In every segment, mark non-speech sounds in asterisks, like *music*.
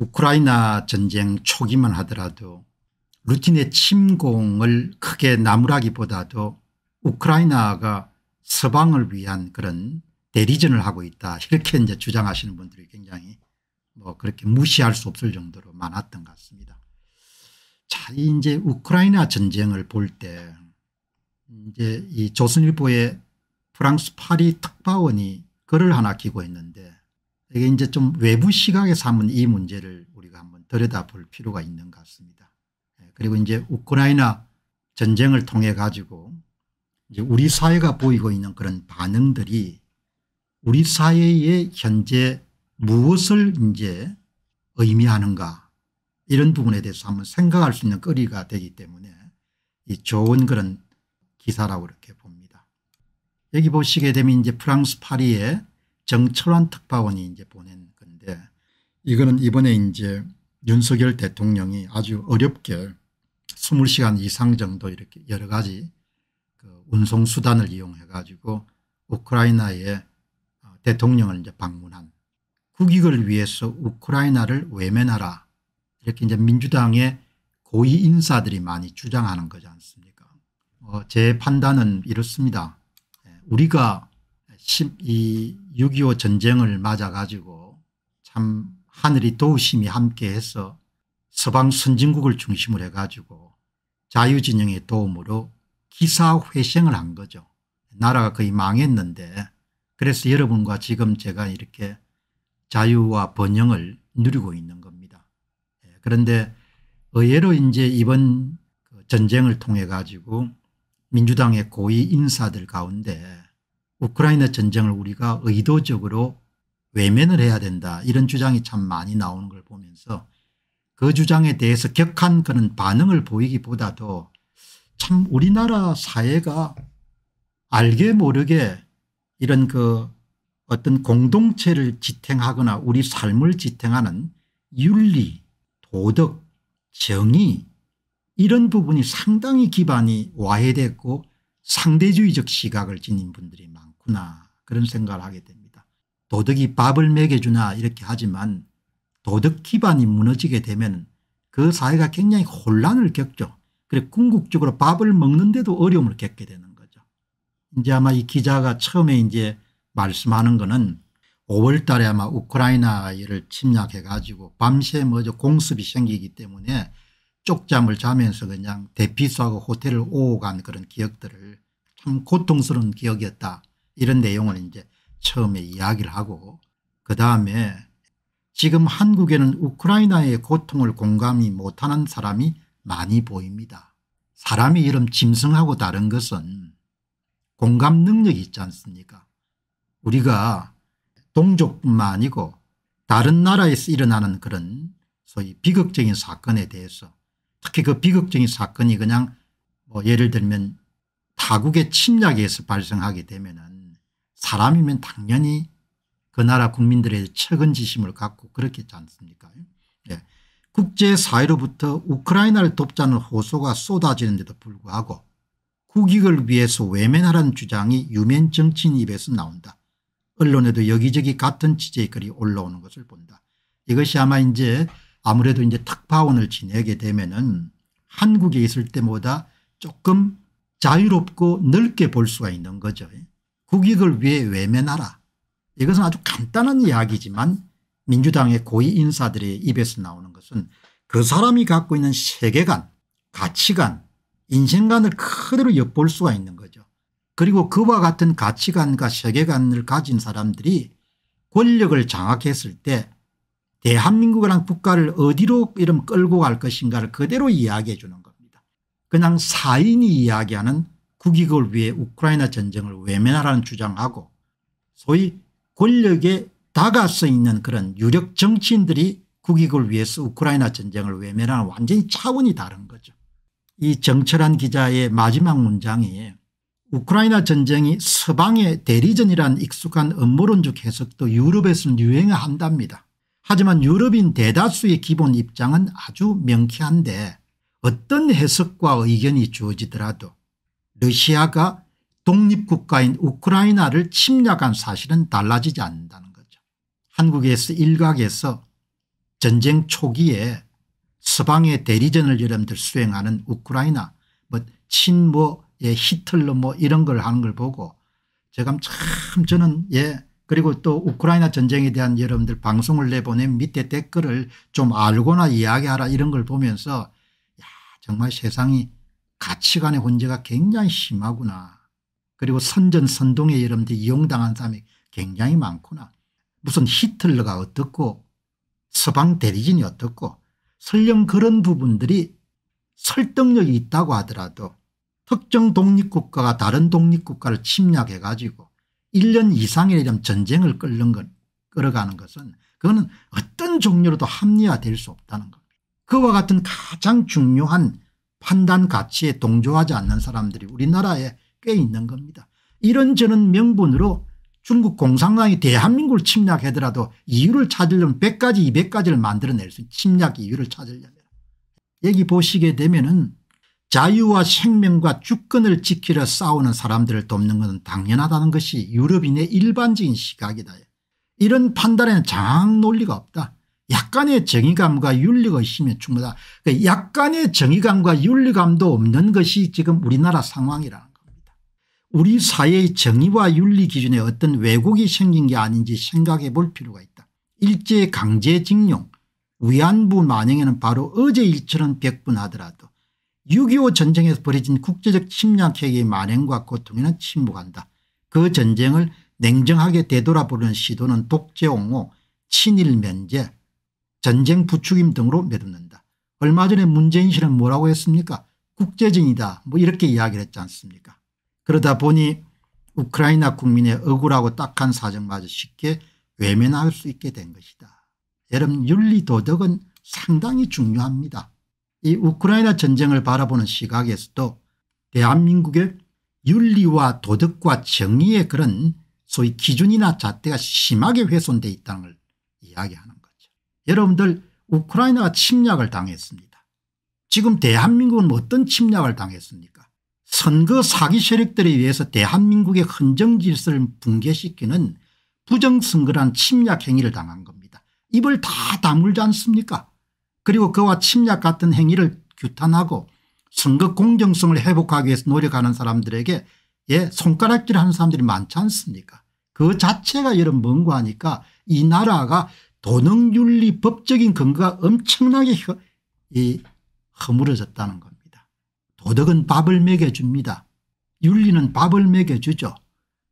우크라이나 전쟁 초기만 하더라도 루틴의 침공을 크게 나무라기보다도 우크라이나가 서방을 위한 그런 대리전을 하고 있다 이렇게 이제 주장하시는 분들이 굉장히 뭐 그렇게 무시할 수 없을 정도로 많았던 것 같습니다. 자, 이제 우크라이나 전쟁을 볼 때 이제 이 조선일보의 프랑스 파리 특파원이 글을 하나 기고 있는데 이게 이제 좀 외부 시각에서 한번 이 문제를 우리가 한번 들여다볼 필요가 있는 것 같습니다. 예, 그리고 이제 우크라이나 전쟁을 통해 가지고 이제 우리 사회가 보이고 있는 그런 반응들이 우리 사회의 현재 무엇을 이제 의미하는가 이런 부분에 대해서 한번 생각할 수 있는 거리가 되기 때문에 이 좋은 그런 기사라고 이렇게 봅니다. 여기 보시게 되면 이제 프랑스 파리에 정철환 특파원이 이제 보낸 건데 이거는 이번에 이제 윤석열 대통령이 아주 어렵게 20시간 이상 정도 이렇게 여러 가지 그 운송수단을 이용해 가지고 우크라이나에 어, 대통령을 이제 방문한 국익을 위해서 우크라이나를 외면하라 이렇게 이제 민주당의 고위 인사들이 많이 주장하는 거지 않습니까 어, 제 판단은 이렇습니다. 예, 우리가 이6.25 전쟁을 맞아가지고 참 하늘이 도우심이 함께해서 서방 선진국을 중심으로 해가지고 자유진영의 도움으로 기사회생을 한 거죠. 나라가 거의 망했는데 그래서 여러분과 지금 제가 이렇게 자유와 번영을 누리고 있는 겁니다. 예, 그런데 의외로 이제 이번 전쟁을 통해 가지고 민주당의 고위 인사들 가운데 우크라이나 전쟁을 우리가 의도적으로 외면을 해야 된다 이런 주장이 참 많이 나오는 걸 보면서 그 주장에 대해서 격한 그런 반응을 보이기보다도 참 우리나라 사회가 알게 모르게 이런 그 어떤 공동체를 지탱하거나 우리 삶을 지탱하는 윤리 도덕 정의 이런 부분이 상당히 기반이 와해됐고 상대주의적 시각을 지닌 분들이 많고 그구나 그런 생각을 하게 됩니다. 도덕이 밥을 먹여주나 이렇게 하지만 도덕 기반이 무너지게 되면 그 사회가 굉장히 혼란을 겪죠. 그래 궁극적으로 밥을 먹는데도 어려움을 겪게 되는 거죠. 이제 아마 이 기자가 처음에 이제 말씀하는 거는 5월 달에 아마 우크라이나를 침략해 가지고 밤새 먼저 뭐 공습이 생기기 때문에 쪽잠을 자면서 그냥 대피소하고 호텔을 오고 간 그런 기억들을 참 고통스러운 기억이었다 이런 내용을 이제 처음에 이야기를 하고 그 다음에 지금 한국에는 우크라이나의 고통을 공감이 못하는 사람이 많이 보입니다. 사람이 이름 짐승하고 다른 것은 공감 능력이 있지 않습니까 우리가 동족뿐만 아니고 다른 나라에서 일어나는 그런 소위 비극적인 사건에 대해서 특히 그 비극적인 사건이 그냥 뭐 예를 들면 타국의 침략에서 발생하게 되면 은 사람이면 당연히 그 나라 국민들의 측은지심을 갖고 그렇겠지 않습니까 예. 국제사회로부터 우크라이나를 돕자는 호소가 쏟아지는데도 불구하고 국익을 위해서 외면하라는 주장이 유명 정치인 입에서 나온다. 언론에도 여기저기 같은 취재의 글이 올라오는 것을 본다. 이것이 아마 이제 아무래도 이제 탁파원을 지내게 되면은 한국에 있을 때보다 조금 자유롭고 넓게 볼 수가 있는 거죠. 국익을 위해 외면하라. 이것은 아주 간단한 이야기지만 민주당의 고위 인사들의 입에서 나오는 것은 그 사람이 갖고 있는 세계관 가치관 인생관을 그대로 엿볼 수가 있는 거죠. 그리고 그와 같은 가치관과 세계관을 가진 사람들이 권력을 장악했을 때대한민국이랑 국가를 어디로 이름 끌고 갈 것인가를 그대로 이야기해 주는 겁니다. 그냥 사인이 이야기하는 국익을 위해 우크라이나 전쟁을 외면하라는 주장하고 소위 권력에 다가서 있는 그런 유력 정치인들이 국익을 위해서 우크라이나 전쟁을 외면하는 완전히 차원이 다른 거죠. 이 정철한 기자의 마지막 문장이 우크라이나 전쟁이 서방의 대리전이란 익숙한 음모론적 해석도 유럽에서는 유행한답니다. 하지만 유럽인 대다수의 기본 입장은 아주 명쾌한데 어떤 해석과 의견이 주어지더라도 러시아가 독립국가인 우크라이나를 침략한 사실은 달라지지 않는다는 거죠. 한국에서 일각에서 전쟁 초기에 서방의 대리전을 여러분들 수행하는 우크라이나 뭐 친모의 뭐, 예, 히틀러 뭐 이런 걸 하는 걸 보고 제가 참 저는 예 그리고 또 우크라이나 전쟁에 대한 여러분들 방송을 내보낸 밑에 댓글을 좀 알거나 이야기하라 이런 걸 보면서 야 정말 세상이 가치관의 혼재가 굉장히 심하구나. 그리고 선전선동에 여러분들 이용당한 사람이 굉장히 많구나. 무슨 히틀러가 어떻고 서방 대리진이 어떻고 설령 그런 부분들이 설득력이 있다고 하더라도 특정 독립국가가 다른 독립국가를 침략해 가지고 1년 이상의 이런 전쟁을 끌는 건 끌어가는 것은 그거는 어떤 종류로도 합리화될 수 없다는 겁니다. 그와 같은 가장 중요한 판단 가치에 동조하지 않는 사람들이 우리나라에 꽤 있는 겁니다. 이런저런 명분으로 중국 공산당이 대한민국을 침략하더라도 이유를 찾으려면 100가지 200가지를 만들어낼 수 침략 이유를 찾으려면. 여기 보시게 되면 은 자유와 생명과 주권을 지키려 싸우는 사람들을 돕는 것은 당연하다는 것이 유럽인의 일반적인 시각이다. 이런 판단에는 장 논리가 없다. 약간의 정의감과 윤리의심에 충분하다. 그러니까 약간의 정의감과 윤리감도 없는 것이 지금 우리나라 상황이라는 겁니다. 우리 사회의 정의와 윤리 기준에 어떤 왜곡이 생긴 게 아닌지 생각해 볼 필요가 있다. 일제 강제징용 위안부 만행에는 바로 어제 일처럼 백분하더라도 6.25 전쟁에서 벌어진 국제적 침략회의 만행과 고통에는 침묵한다. 그 전쟁을 냉정하게 되돌아보는 시도는 독재옹호, 친일 면제, 전쟁 부추김 등으로 매듭는다. 얼마 전에 문재인 씨는 뭐라고 했습니까 국제정이다 뭐 이렇게 이야기를 했지 않습니까 그러다 보니 우크라이나 국민의 억울하고 딱한 사정마저 쉽게 외면할 수 있게 된 것이다. 여러분 윤리도덕은 상당히 중요합니다. 이 우크라이나 전쟁을 바라보는 시각에서도 대한민국의 윤리와 도덕과 정의의 그런 소위 기준이나 잣대가 심하게 훼손되어 있다는 걸 이야기하는 여러분들 우크라이나가 침략을 당했습니다. 지금 대한민국은 뭐 어떤 침략을 당했습니까 선거 사기 세력들에 의해서 대한민국의 헌정질서를 붕괴시키는 부정선거란 침략 행위를 당한 겁니다. 입을 다 다물지 않습니까 그리고 그와 침략 같은 행위를 규탄하고 선거 공정성을 회복하기 위해서 노력하는 사람들에게 예 손가락질하는 사람들이 많지 않습니까 그 자체가 여러분 뭔고 하니까 이 나라가 도덕윤리 법적인 근거가 엄청나게 이 허물어졌다는 겁니다. 도덕은 밥을 먹여줍니다. 윤리는 밥을 먹여주죠.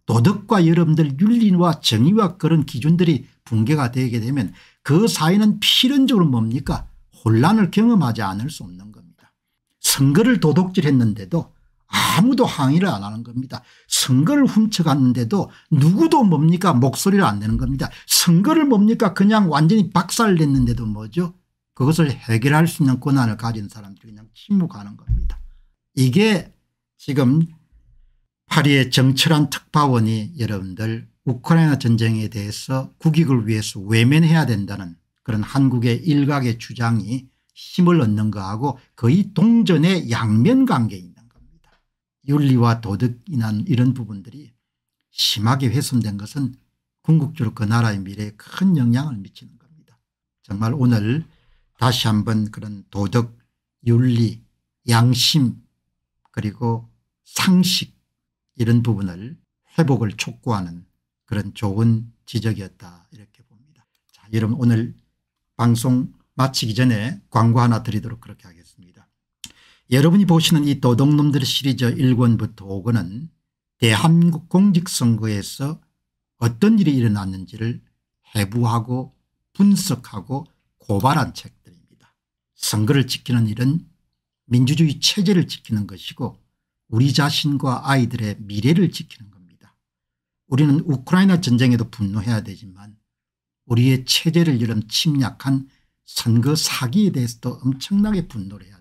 도덕과 여러분들 윤리와 정의와 그런 기준들이 붕괴가 되게 되면 그 사회는 필연적으로 뭡니까 혼란을 경험하지 않을 수 없는 겁니다. 선거를 도둑질했는데도 아무도 항의를 안 하는 겁니다. 선거를 훔쳐갔는데도 누구도 뭡니까 목소리를 안 내는 겁니다. 선거를 뭡니까 그냥 완전히 박살냈는데도 뭐죠 그것을 해결할 수 있는 권한을 가진 사람들이 그냥 침묵하는 겁니다. 이게 지금 파리의 정철한 특파원이 여러분들 우크라이나 전쟁에 대해서 국익을 위해서 외면해야 된다는 그런 한국의 일각의 주장이 힘을 얻는 거하고 거의 동전의 양면 관계입니다. 윤리와 도덕이나 이런 부분들이 심하게 훼손된 것은 궁극적으로 그 나라의 미래에 큰 영향을 미치는 겁니다. 정말 오늘 다시 한번 그런 도덕, 윤리, 양심 그리고 상식 이런 부분을 회복을 촉구하는 그런 좋은 지적이었다 이렇게 봅니다. 자 여러분 오늘 방송 마치기 전에 광고 하나 드리도록 그렇게 하겠습니다. 여러분이 보시는 이 도둑놈들 시리즈 1권부터 5권은 대한민국 공직선거에서 어떤 일이 일어났는지를 해부하고 분석하고 고발한 책들입니다. 선거를 지키는 일은 민주주의 체제를 지키는 것이고 우리 자신과 아이들의 미래를 지키는 겁니다. 우리는 우크라이나 전쟁에도 분노해야 되지만 우리의 체제를 이런 침략한 선거 사기에 대해서도 엄청나게 분노를 해야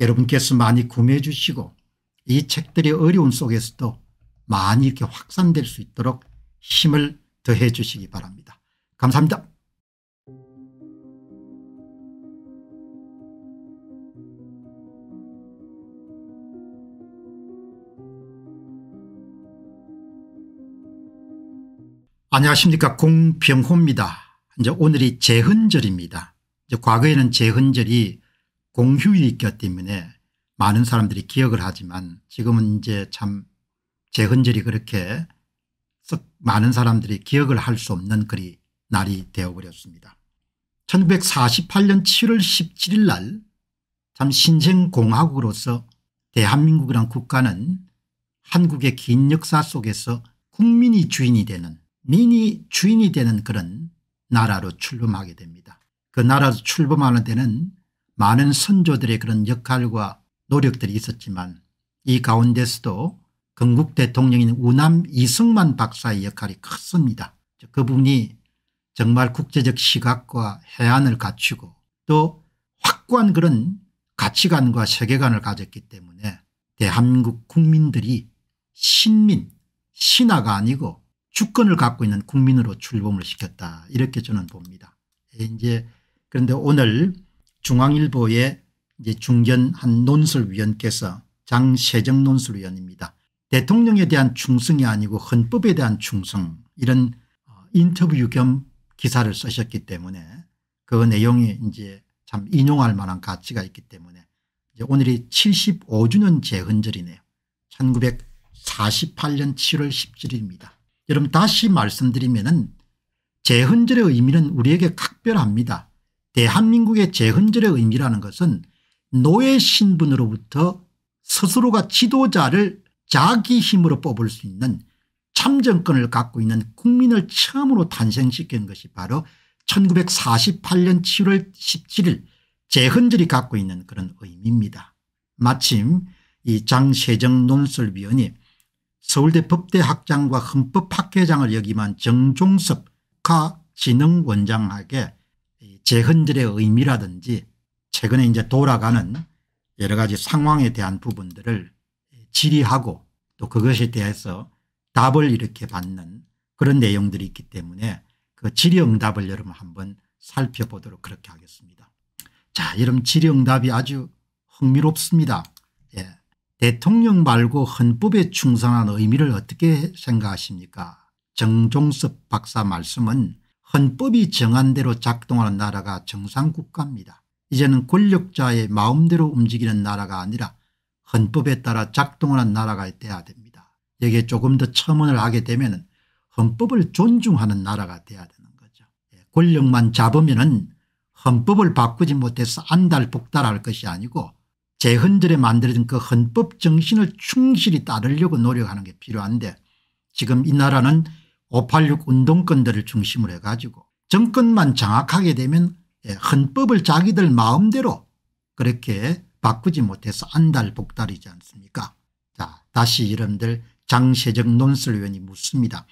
여러분께서 많이 구매해 주시고 이 책들이 어려운 속에서도 많이 이렇게 확산될 수 있도록 힘을 더해 주시기 바랍니다. 감사합니다. 안녕하십니까 공병호입니다. 이제 오늘이 제헌절입니다. 이제 과거에는 제헌절이 공휴일이기 때문에 많은 사람들이 기억을 하지만 지금은 이제 참 재헌절이 그렇게 많은 사람들이 기억을 할 수 없는 그리 날이 되어버렸습니다. 1948년 7월 17일 날 참 신생공화국으로서 대한민국이란 국가는 한국의 긴 역사 속에서 국민이 주인이 되는 민이 주인이 되는 그런 나라로 출범하게 됩니다. 그 나라로 출범하는 데는 많은 선조들의 그런 역할과 노력들이 있었지만 이 가운데서도 건국 대통령인 우남 이승만 박사의 역할이 컸습니다. 그분이 정말 국제적 시각과 해안을 갖추고 또 확고한 그런 가치관과 세계관을 가졌기 때문에 대한민국 국민들이 신민 신하가 아니고 주권을 갖고 있는 국민으로 출범을 시켰다 이렇게 저는 봅니다. 이제 그런데 오늘 중앙일보의 이제 중견한 논술위원께서 장세정 논술위원입니다. 대통령에 대한 충성이 아니고 헌법에 대한 충성 이런 어, 인터뷰 겸 기사를 쓰셨기 때문에 그 내용이 이제 참 인용할 만한 가치가 있기 때문에 오늘이 75주년 재헌절이네요. 1948년 7월 17일입니다. 여러분 다시 말씀드리면 은 재헌절의 의미는 우리에게 각별합니다. 대한민국의 재헌절의 의미라는 것은 노예 신분으로부터 스스로가 지도자를 자기 힘으로 뽑을 수 있는 참정권을 갖고 있는 국민을 처음으로 탄생시킨 것이 바로 1948년 7월 17일 재헌절이 갖고 있는 그런 의미입니다. 마침 이 장세정 논설위원이 서울대 법대학장과 헌법학회장을 역임한 정종섭 가 진흥원장에게 재헌절의 의미라든지 최근에 이제 돌아가는 여러 가지 상황에 대한 부분들을 질의하고 또 그것에 대해서 답을 이렇게 받는 그런 내용들이 있기 때문에 그 질의응답을 여러분 한번 살펴보도록 그렇게 하겠습니다. 자 여러분 질의응답이 아주 흥미롭습니다. 예. 대통령 말고 헌법에 충성한 의미를 어떻게 생각하십니까 정종섭 박사 말씀은 헌법이 정한 대로 작동하는 나라가 정상국가입니다. 이제는 권력자의 마음대로 움직이는 나라가 아니라 헌법에 따라 작동하는 나라가 돼야 됩니다. 여기에 조금 더 첨언을 하게 되면 헌법을 존중하는 나라가 돼야 되는 거죠. 예, 권력만 잡으면 헌법을 바꾸지 못해서 안달복달할 것이 아니고 재헌절에 만들어진 그 헌법 정신을 충실히 따르려고 노력하는 게 필요한데 지금 이 나라는 586 운동권들을 중심으로 해가지고 정권만 장악하게 되면 예, 헌법을 자기들 마음대로 그렇게 바꾸지 못해서 안달복달이지 않습니까 자 다시 여러분들 장세정 논설위원이 묻습니다.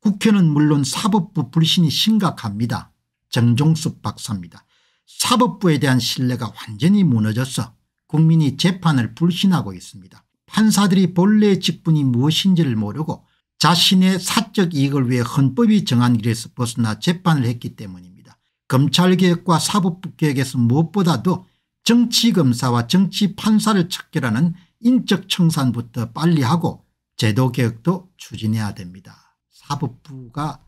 국회는 물론 사법부 불신이 심각합니다. 정종숙 박사입니다. 사법부에 대한 신뢰가 완전히 무너져서 국민이 재판을 불신하고 있습니다. 판사들이 본래의 직분이 무엇인지를 모르고 자신의 사적 이익을 위해 헌법이 정한 길에서 벗어나 재판을 했기 때문입니다. 검찰개혁과 사법부개혁에서 무엇보다도 정치검사와 정치판사를 척결하는 인적 청산부터 빨리 하고 제도개혁도 추진해야 됩니다. 사법부가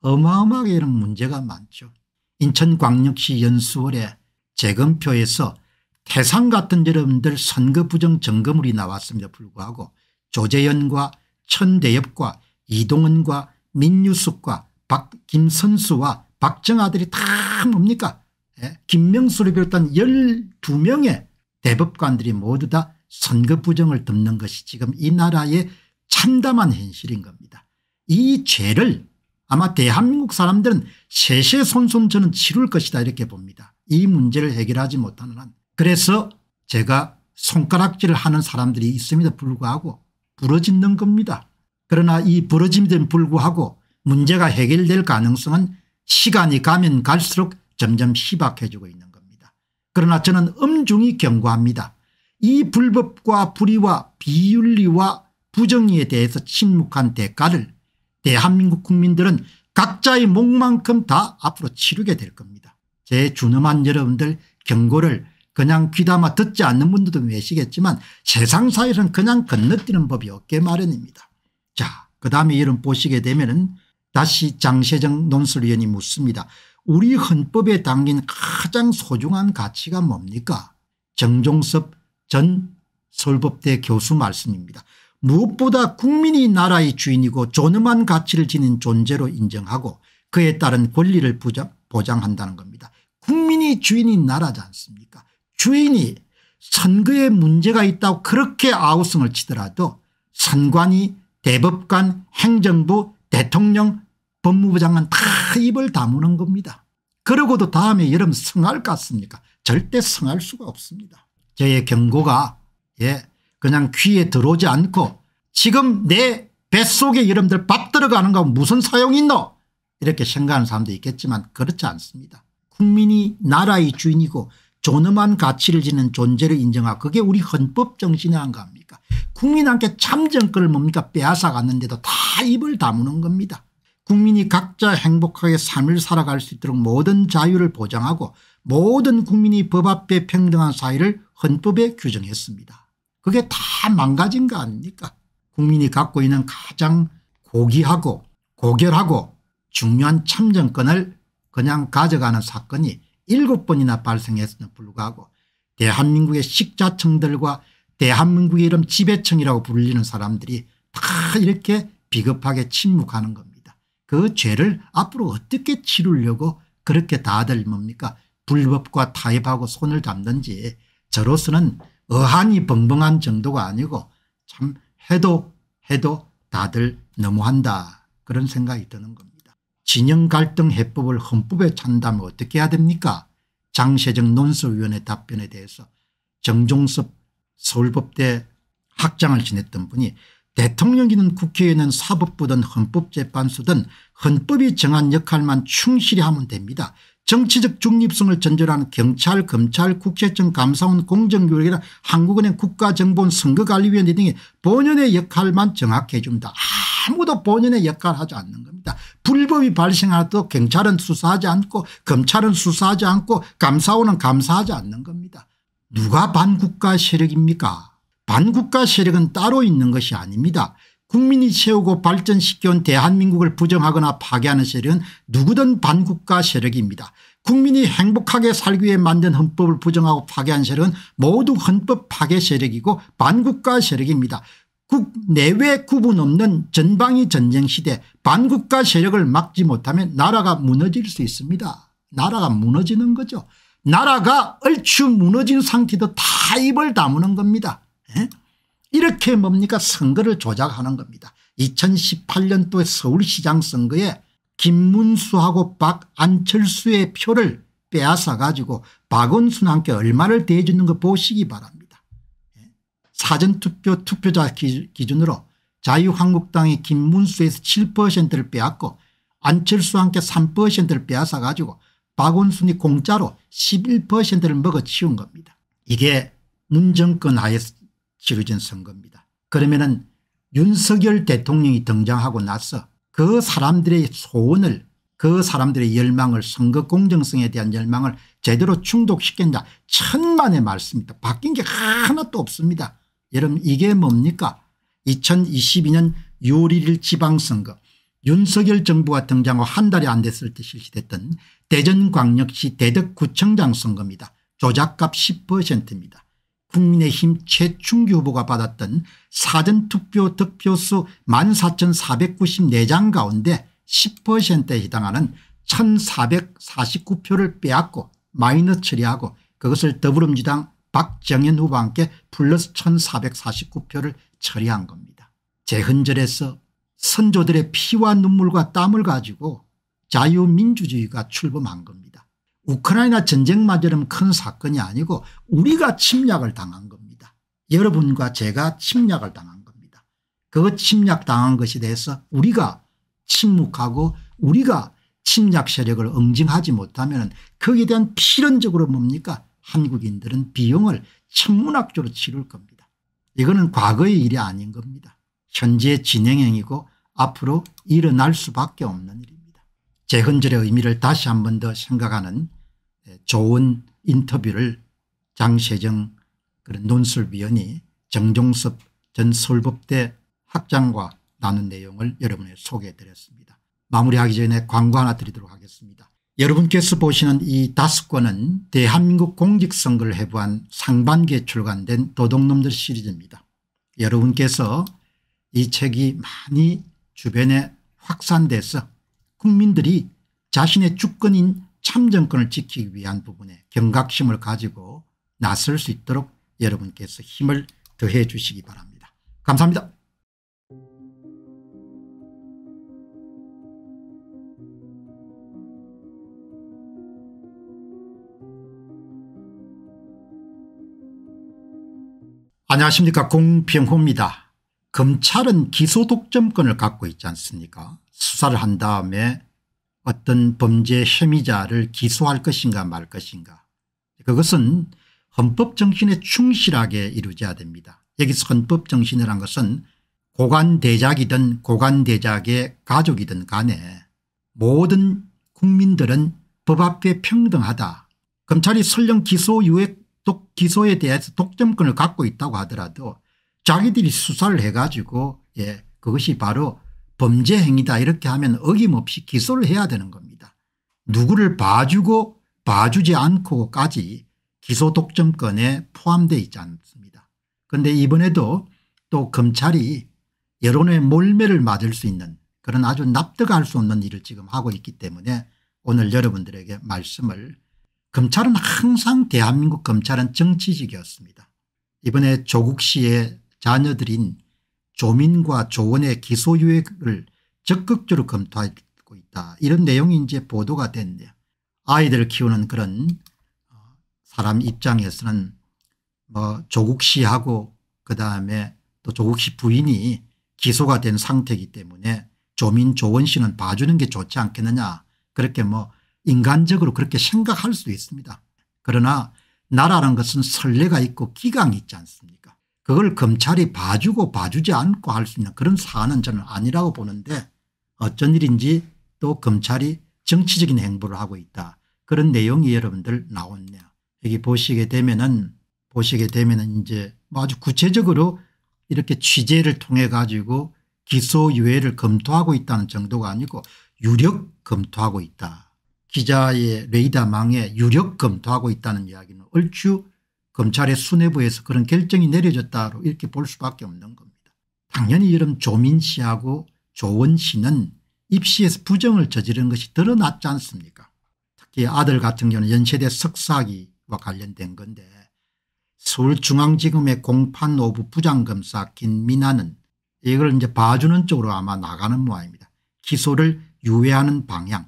어마어마하게 이런 문제가 많죠. 인천광역시 연수월의 재검표에서 태상 같은 여러분들 선거 부정 점검물이 나왔음에도 불구하고 조재현과 천대엽과 이동은과 민유숙과 박, 김선수와 박정아들이 다 뭡니까 예? 김명수를 비롯한 12명의 대법관들이 모두 다 선거 부정을 덮는 것이 지금 이 나라의 참담한 현실인 겁니다. 이 죄를 아마 대한민국 사람들은 세세손손 저는 치룰 것이다 이렇게 봅니다. 이 문제를 해결하지 못하는 한. 그래서 제가 손가락질을 하는 사람들이 있음에도 불구하고 부러지는 겁니다. 그러나 이 부러짐에도 불구하고 문제가 해결될 가능성은 시간이 가면 갈수록 점점 희박해지고 있는 겁니다. 그러나 저는 엄중히 경고합니다. 이 불법과 불의와 비윤리와 부정의에 대해서 침묵한 대가를 대한민국 국민들은 각자의 목만큼 다 앞으로 치르게 될 겁니다. 제 준엄한 여러분들 경고를 그냥 귀담아 듣지 않는 분들도 계시겠지만 세상사에서는 그냥 건너뛰는 법이 없게 마련입니다. 자 그다음에 이런 보시게 되면 은 다시 장세정 논술위원이 묻습니다. 우리 헌법에 담긴 가장 소중한 가치가 뭡니까 정종섭 전서법대 교수 말씀입니다. 무엇보다 국민이 나라의 주인이고 존엄한 가치를 지닌 존재로 인정하고 그에 따른 권리를 보장한다는 겁니다. 국민이 주인인 나라지 않습니까 주인이 선거에 문제가 있다고 그렇게 아우성을 치더라도 선관위 대법관 행정부 대통령 법무부 장관 다 입을 다무는 겁니다. 그러고도 다음에 여름 성할 것 같습니까 절대 성할 수가 없습니다. 저의 경고가 예 그냥 귀에 들어오지 않고 지금 내 뱃속에 여러분들 밥 들어가는 거 무슨 사용이 있노 이렇게 생각하는 사람도 있겠지만 그렇지 않습니다. 국민이 나라의 주인이고 존엄한 가치를 지닌 존재를 인정하고 그게 우리 헌법 정신의 한가합니까 국민한테 참정권을 뭡니까 빼앗아갔는데도 다 입을 다무는 겁니다. 국민이 각자 행복하게 삶을 살아갈 수 있도록 모든 자유를 보장하고 모든 국민이 법 앞에 평등한 사회를 헌법에 규정했습니다. 그게 다 망가진 거 아닙니까 국민이 갖고 있는 가장 고귀하고 고결하고 중요한 참정권을 그냥 가져가는 사건이 7번이나 발생했음에 불구하고 대한민국의 식자청들과 대한민국의 이름 지배청이라고 불리는 사람들이 다 이렇게 비겁하게 침묵하는 겁니다. 그 죄를 앞으로 어떻게 치르려고 그렇게 다들 뭡니까 불법과 타협하고 손을 잡는지 저로서는 어한이 벙벙한 정도가 아니고 참 해도 해도 다들 너무한다 그런 생각이 드는 겁니다. 진영 갈등 해법을 헌법에 찬다면 어떻게 해야 됩니까? 장세정 논설위원회 답변에 대해서 정종섭 서울법대 학장을 지냈던 분이 대통령이든 국회의원은 사법부든 헌법재판소든 헌법이 정한 역할만 충실히 하면 됩니다. 정치적 중립성을 전제로 하는 경찰 검찰 국세청 감사원 공정교육이나 한국은행 국가정보원 선거관리위원회 등이 본연의 역할만 정확히 해줍니다. 아, 아무도 본인의 역할을 하지 않는 겁니다. 불법이 발생하도 경찰은 수사하지 않고 검찰은 수사하지 않고 감사원은 감사하지 않는 겁니다. 누가 반국가 세력입니까 반국가 세력은 따로 있는 것이 아닙니다. 국민이 세우고 발전시켜온 대한민국을 부정하거나 파괴하는 세력은 누구든 반국가 세력입니다. 국민이 행복하게 살기 위해 만든 헌법을 부정하고 파괴한 세력은 모두 헌법 파괴 세력이고 반국가 세력입니다. 국 내외 구분 없는 전방위 전쟁 시대 반국가 세력을 막지 못하면 나라가 무너질 수 있습니다. 나라가 무너지는 거죠. 나라가 얼추 무너진 상태도 다 입을 다무는 겁니다. 에? 예? 이렇게 뭡니까 선거를 조작하는 겁니다. 2018년도에 서울시장 선거에 김문수하고 박안철수의 표를 빼앗아 가지고 박원순 함께 얼마를 대주는거 보시기 바랍니다. 사전투표 투표자 기준으로 자유한국당이 김문수에서 7%를 빼앗고 안철수와 함께 3%를 빼앗아 가지고 박원순이 공짜로 11%를 먹어치운 겁니다. 이게 문정권 하에서 치러진 선거입니다. 그러면은 윤석열 대통령이 등장하고 나서 그 사람들의 소원을 그 사람들의 열망을 선거 공정성에 대한 열망을 제대로 충족시킨다 천만의 말씀입니다. 바뀐 게 하나도 없습니다. 여러분 이게 뭡니까 2022년 6월 1일 지방선거 윤석열 정부가 등장후 한 달이 안 됐을 때 실시됐던 대전광역시 대덕구청장 선거입니다. 조작값 10%입니다. 국민의힘 최충규 후보가 받았던 사전투표 득표수 14,494장 가운데 10%에 해당하는 1,449표를 빼앗고 마이너 처리하고 그것을 더불어민주당 박정현 후보와 함께 플러스 1449표를 처리한 겁니다. 재헌절에서 선조들의 피와 눈물과 땀을 가지고 자유민주주의가 출범한 겁니다. 우크라이나 전쟁마저는큰 사건이 아니고 우리가 침략을 당한 겁니다. 여러분과 제가 침략을 당한 겁니다. 그 침략당한 것에 대해서 우리가 침묵하고 우리가 침략 세력을 응징하지 못하면 거기에 대한 필연적으로 뭡니까 한국인들은 비용을 천문학적으로 치를 겁니다. 이거는 과거의 일이 아닌 겁니다. 현재 진행형이고 앞으로 일어날 수밖에 없는 일입니다. 재헌절의 의미를 다시 한 번 더 생각하는 예, 좋은 인터뷰를 장세정 그런 논술위원이 정종섭 전 서울법대 학장과 나눈 내용을 여러분에 소개해드렸습니다. 마무리하기 전에 광고 하나 드리도록 하겠습니다. 여러분께서 보시는 이 다섯 권은 대한민국 공직선거를 해부한 상반기에 출간된 도둑놈들 시리즈입니다. 여러분께서 이 책이 많이 주변에 확산돼서 국민들이 자신의 주권인 참정권을 지키기 위한 부분에 경각심을 가지고 나설 수 있도록 여러분께서 힘을 더해 주시기 바랍니다. 감사합니다. 안녕하십니까 공평호입니다 검찰은 기소 독점권을 갖고 있지 않습니까 수사를 한 다음에 어떤 범죄 혐의자를 기소할 것인가 말 것인가 그것은 헌법 정신에 충실하게 이루어져야 됩니다. 여기서 헌법 정신이란 것은 고관대작이든 고관대작의 가족이든 간에 모든 국민들은 법 앞에 평등하다. 검찰이 설령 기소유예 독 기소에 대해서 독점권을 갖고 있다고 하더라도 자기들이 수사를 해가지고 예 그것이 바로 범죄 행위다 이렇게 하면 어김없이 기소를 해야 되는 겁니다. 누구를 봐주고 봐주지 않고까지 기소 독점권에 포함되어 있지 않습니다. 그런데 이번에도 또 검찰이 여론의 몰매를 맞을 수 있는 그런 아주 납득할 수 없는 일을 지금 하고 있기 때문에 오늘 여러분들에게 말씀을 검찰은 항상 대한민국 검찰은 정치직이었습니다. 이번에 조국 씨의 자녀들인 조민과 조원의 기소유예를 적극적으로 검토하고 있다. 이런 내용이 이제 보도가 됐는데 아이들을 키우는 그런 어, 사람 입장에서는 뭐 조국 씨하고 그다음에 또 조국 씨 부인이 기소가 된 상태이기 때문에 조민 조원 씨는 봐주는 게 좋지 않겠느냐 그렇게 뭐 인간적으로 그렇게 생각할 수 있습니다. 그러나 나라는 것은 선례가 있고 기강이 있지 않습니까 그걸 검찰이 봐주고 봐주지 않고 할 수 있는 그런 사안은 저는 아니라고 보는데 어쩐 일인지 또 검찰이 정치적인 행보를 하고 있다. 그런 내용이 여러분들 나왔네요. 여기 보시게 되면은 보시게 되면은 이제 뭐 아주 구체적으로 이렇게 취재를 통해 가지고 기소유예를 검토하고 있다는 정도가 아니고 유력 검토하고 있다. 기자의 레이더망에 유력검 도하고 있다는 이야기는 얼추 검찰의 수뇌부에서 그런 결정이 내려졌다로 이렇게 볼 수밖에 없는 겁니다. 당연히 이런 조민 씨하고 조원 씨는 입시에서 부정을 저지른 것이 드러났지 않습니까 특히 아들 같은 경우는 연세대 석사기와 관련된 건데 서울중앙지검의 공판 오부 부장검사 김민아는 이걸 이제 봐주는 쪽으로 아마 나가는 모양입니다. 기소를 유예하는 방향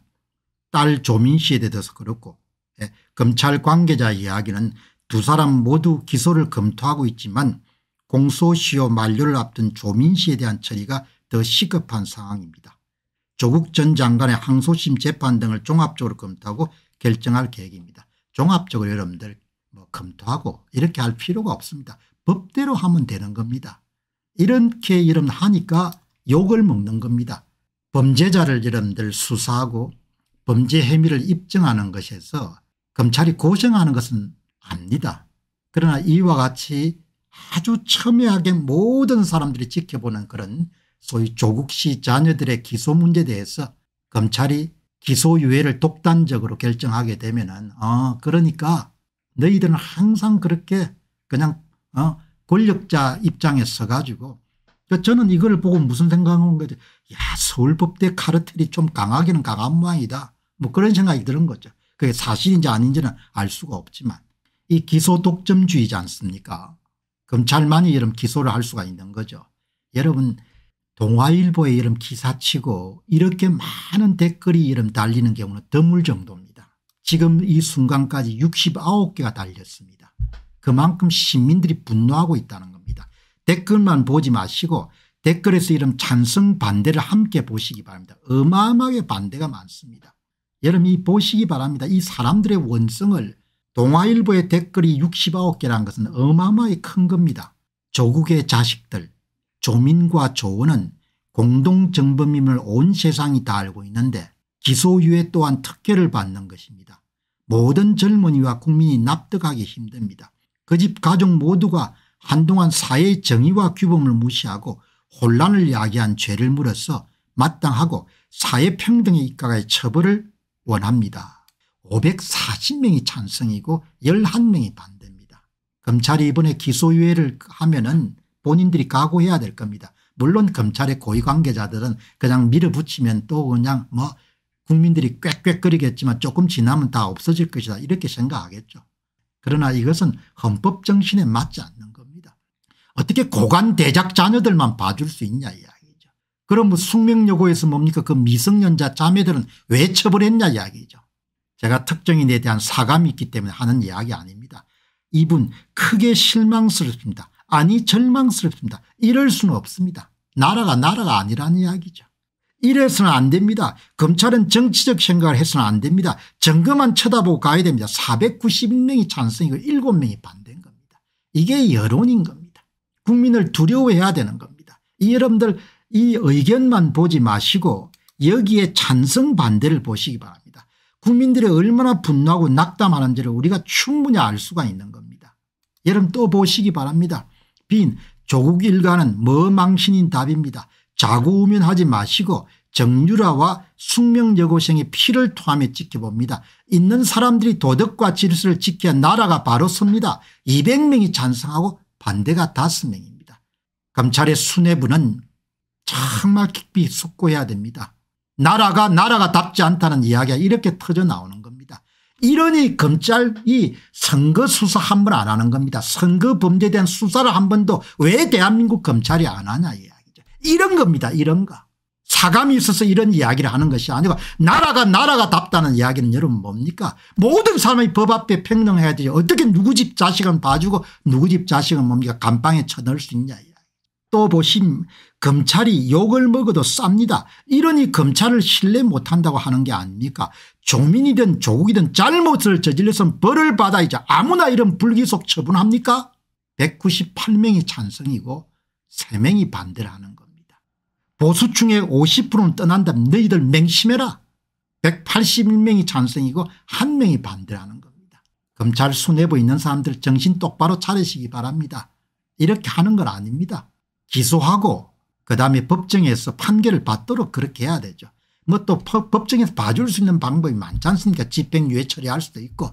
딸 조민 씨에 대해서 그렇고 예, 검찰 관계자 이야기는 두 사람 모두 기소를 검토하고 있지만 공소시효 만료를 앞둔 조민 씨에 대한 처리가 더 시급한 상황입니다. 조국 전 장관의 항소심 재판 등을 종합적으로 검토하고 결정할 계획입니다. 종합적으로 여러분들 뭐 검토하고 이렇게 할 필요가 없습니다. 법대로 하면 되는 겁니다. 이렇게 이런 하니까 욕을 먹는 겁니다. 범죄자를 여러분들 수사하고 범죄 혐의를 입증하는 것에서 검찰이 고생하는 것은 아니다 그러나 이와 같이 아주 첨예하게 모든 사람들이 지켜보는 그런 소위 조국씨 자녀들의 기소 문제에 대해서 검찰이 기소유예를 독단적으로 결정하게 되면 은 어, 그러니까 너희들은 항상 그렇게 그냥 어, 권력자 입장에 서가지고 그러니까 저는 이걸 보고 무슨 생각한 거죠. 야 서울법대 카르텔이 좀 강하기는 강한 모양이다. 뭐 그런 생각이 드는 거죠. 그게 사실인지 아닌지는 알 수가 없지만 이 기소 독점주의지 않습니까 검찰만이 이런 기소를 할 수가 있는 거죠. 여러분 동아일보에 이런 기사치고 이렇게 많은 댓글이 이름 달리는 경우는 드물 정도입니다. 지금 이 순간까지 69개가 달렸습니다. 그만큼 시민들이 분노하고 있다는 겁니다. 댓글만 보지 마시고 댓글에서 이런 찬성 반대를 함께 보시기 바랍니다. 어마어마하게 반대가 많습니다. 여러분 이 보시기 바랍니다. 이 사람들의 원성을 동아일보의 댓글이 69개란 것은 어마어마히 큰 겁니다. 조국의 자식들 조민과 조원은 공동정범임을 온 세상이 다 알고 있는데 기소유예 또한 특혜를 받는 것입니다. 모든 젊은이와 국민이 납득하기 힘듭니다. 그 집 가족 모두가 한동안 사회의 정의와 규범을 무시하고 혼란을 야기한 죄를 물어서 마땅하고 사회평등의 입각의 처벌을 원합니다. 540명이 찬성이고 11명이 반대입니다. 검찰이 이번에 기소유예를 하면 은 본인들이 각오해야 될 겁니다. 물론 검찰의 고위 관계자들은 그냥 밀어붙이면 또 그냥 뭐 국민들이 꽥꽥거리겠지만 조금 지나면 다 없어질 것이다 이렇게 생각하겠죠. 그러나 이것은 헌법 정신에 맞지 않는 겁니다. 어떻게 고관 대작 자녀들만 봐줄 수 있냐 이야. 그럼 뭐 숙명여고에서 뭡니까 그 미성년자 자매들은 왜 처벌했냐 이야기죠. 제가 특정인에 대한 사감이 있기 때문에 하는 이야기 아닙니다. 이분 크게 실망스럽습니다. 아니 절망스럽습니다. 이럴 수는 없습니다. 나라가 나라가 아니라는 이야기죠. 이래서는 안 됩니다. 검찰은 정치적 생각을 해서는 안 됩니다. 점검만 쳐다보고 가야 됩니다. 491명이 찬성이고 7명이 반대인 겁니다. 이게 여론인 겁니다. 국민을 두려워해야 되는 겁니다. 이 여러분들 이 의견만 보지 마시고 여기에 찬성 반대를 보시기 바랍니다. 국민들이 얼마나 분노하고 낙담하는지를 우리가 충분히 알 수가 있는 겁니다. 여러분 또 보시기 바랍니다. 빈 조국 일가는 머망신인 답입니다. 자고우면하지 마시고 정유라와 숙명여고생의 피를 토함에 지켜봅니다. 있는 사람들이 도덕과 질서를 지켜야 나라가 바로 섭니다. 200명이 찬성하고 반대가 5명입니다. 검찰의 수뇌부는 정말 깊이 숙고해야 됩니다. 나라가 나라가답지 않다는 이야기가 이렇게 터져 나오는 겁니다. 이러니 검찰이 선거 수사 한 번 안 하는 겁니다. 선거 범죄에 대한 수사를 한 번도 왜 대한민국 검찰이 안 하냐 이야기죠. 이런 겁니다. 이런 거. 사감이 있어서 이런 이야기를 하는 것이 아니고 나라가 나라가답다는 이야기는 여러분 뭡니까 모든 사람이 법 앞에 평등해야 되죠. 어떻게 누구 집 자식은 봐주고 누구 집 자식은 뭡니까 감방에 쳐넣을 수 있냐. 또 보심 검찰이 욕을 먹어도 쌉니다. 이러니 검찰을 신뢰 못한다고 하는 게 아닙니까 종민이든 조국이든 잘못을 저질러선 벌을 받아야지 아무나 이런 불기속 처분합니까 198명이 찬성이고 3명이 반대를 하는 겁니다. 보수층의 50%는 떠난다 너희들 맹심해라 181명이 찬성이고 1명이 반대를 하는 겁니다. 검찰 수뇌부 있는 사람들 정신 똑바로 차리시기 바랍니다. 이렇게 하는 건 아닙니다. 기소하고 그 다음에 법정에서 판결을 받도록 그렇게 해야 되죠. 뭐 또 법정에서 봐줄 수 있는 방법이 많지 않습니까? 집행유예 처리할 수도 있고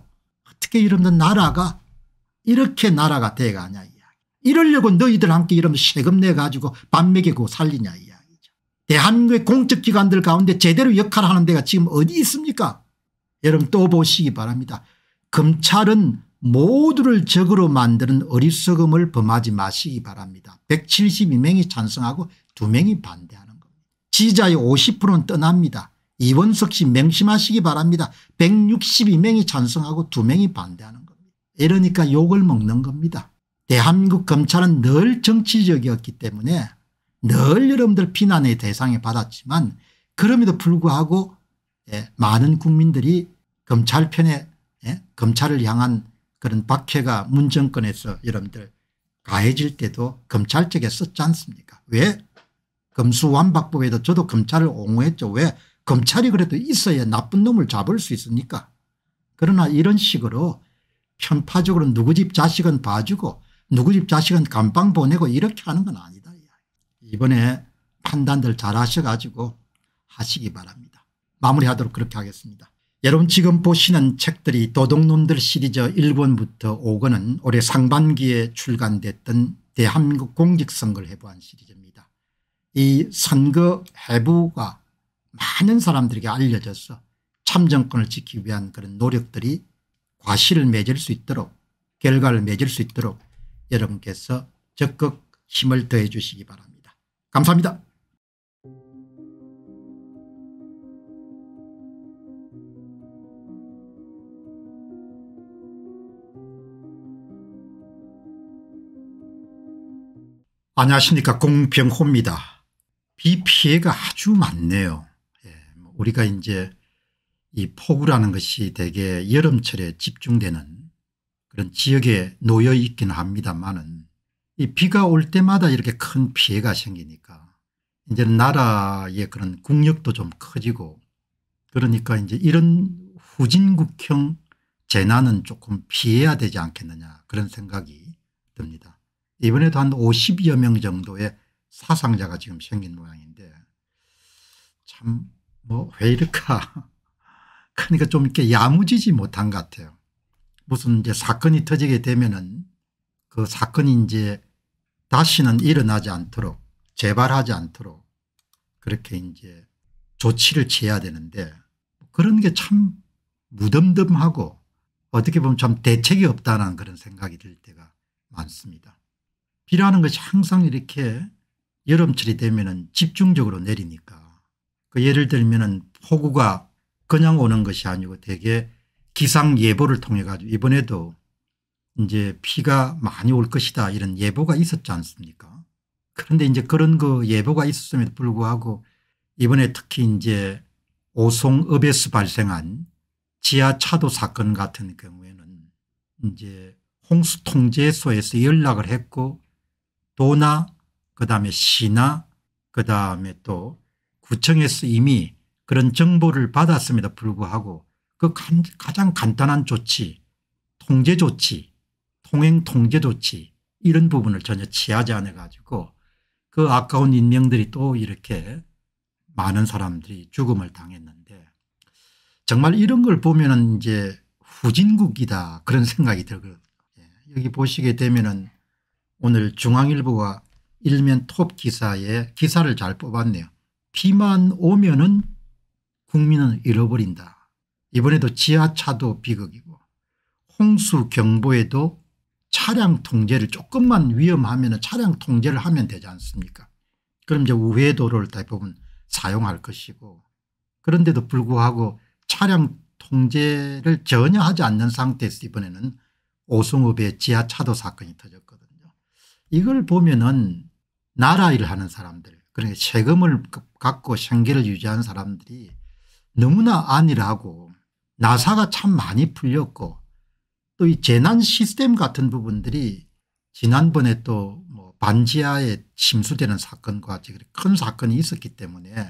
어떻게 이러면 나라가 이렇게 나라가 돼가냐 이야기. 이러려고 너희들 함께 이러 세금 내가지고 밥 먹이고 살리냐 이야기죠. 대한민국의 공적기관들 가운데 제대로 역할을 하는 데가 지금 어디 있습니까? 여러분 또 보시기 바랍니다. 검찰은 모두를 적으로 만드는 어리석음을 범하지 마시기 바랍니다. 172명이 찬성하고 두 명이 반대하는 겁니다. 지지자의 50%는 떠납니다. 이원석 씨 명심하시기 바랍니다. 162명이 찬성하고 두명이 반대하는 겁니다. 이러니까 욕을 먹는 겁니다. 대한민국 검찰은 늘 정치적이었기 때문에 늘 여러분들 비난의 대상에 받았지만 그럼에도 불구하고 예, 많은 국민들이 검찰 편에 예, 검찰을 향한 그런 박해가 문정권에서 여러분들 가해질 때도 검찰 쪽에 썼지 않습니까 왜 검수완박법에도 저도 검찰을 옹호했죠. 왜 검찰이 그래도 있어야 나쁜 놈을 잡을 수있습니까 그러나 이런 식으로 편파적으로 누구 집 자식은 봐주고 누구 집 자식은 감방 보내고 이렇게 하는 건 아니다. 이번에 판단들 잘 하셔가지고 하시기 바랍니다. 마무리하도록 그렇게 하겠습니다. 여러분 지금 보시는 책들이 도둑놈들 시리즈 1권부터 5권은 올해 상반기에 출간됐던 대한민국 공직선거를 해부한 시리즈입니다. 이 선거 해부가 많은 사람들에게 알려져서 참정권을 지키기 위한 그런 노력들이 과실을 맺을 수 있도록 결과를 맺을 수 있도록 여러분께서 적극 힘을 더해 주시기 바랍니다. 감사합니다. 안녕하십니까 공병호입니다. 비 피해가 아주 많네요. 예. 뭐 우리가 이제 이 폭우라는 것이 대개 여름철에 집중되는 그런 지역에 놓여 있긴 합니다만은 이 비가 올 때마다 이렇게 큰 피해가 생기니까 이제 나라의 그런 국력도 좀 커지고 그러니까 이제 이런 후진국형 재난은 조금 피해야 되지 않겠느냐 그런 생각이 듭니다. 이번에도 한 50여 명 정도의 사상자가 지금 생긴 모양인데 참 뭐 왜 이럴까 *laughs* 그러니까 좀 이렇게 야무지지 못한 것 같아요. 무슨 이제 사건이 터지게 되면은 그 사건이 이제 다시는 일어나지 않도록 재발하지 않도록 그렇게 이제 조치를 취해야 되는데 그런 게 참 무덤덤하고 어떻게 보면 참 대책이 없다는 그런 생각이 들 때가 많습니다. 비라는 것이 항상 이렇게 여름철이 되면 집중적으로 내리니까 그 예를 들면 폭우가 그냥 오는 것이 아니고 대개 기상예보를 통해 가지고 이번에도 이제 비가 많이 올 것이다 이런 예보가 있었지 않습니까 그런데 이제 그런 그 예보가 있었음에도 불구하고 이번에 특히 이제 오송읍에서 발생한 지하차도 사건 같은 경우에는 이제 홍수통제소에서 연락을 했고 도나 그 다음에 시나 그 다음에 또 구청에서 이미 그런 정보를 받았음에도 불구하고 그 가장 간단한 조치 통제 조치 통행 통제 조치 이런 부분을 전혀 취하지 않아 가지고 그 아까운 인명들이 또 이렇게 많은 사람들이 죽음을 당했는데 정말 이런 걸보면 이제 후진국이다 그런 *laughs* 생각이 들거든요. 예, 여기 보시게 되면은 오늘 중앙일보가 일면 톱 기사에 기사를 잘 뽑았네요. 비만 오면은 국민은 잃어버린다. 이번에도 지하차도 비극이고 홍수 경보에도 차량 통제를 조금만 위험하면 차량 통제를 하면 되지 않습니까 그럼 이제 우회도로를 대부분 사용할 것이고 그런데도 불구하고 차량 통제를 전혀 하지 않는 상태에서 이번에는 오승업의 지하차도 사건이 터졌거든요. 이걸 보면은 나라 일을 하는 사람들 그러니까 세금을 갖고 생계를 유지하는 사람들이 너무나 안일하고 나사가 참 많이 풀렸고 또 이 재난 시스템 같은 부분들이 지난번에 또 뭐 반지하에 침수되는 사건과 같이 큰 사건이 있었기 때문에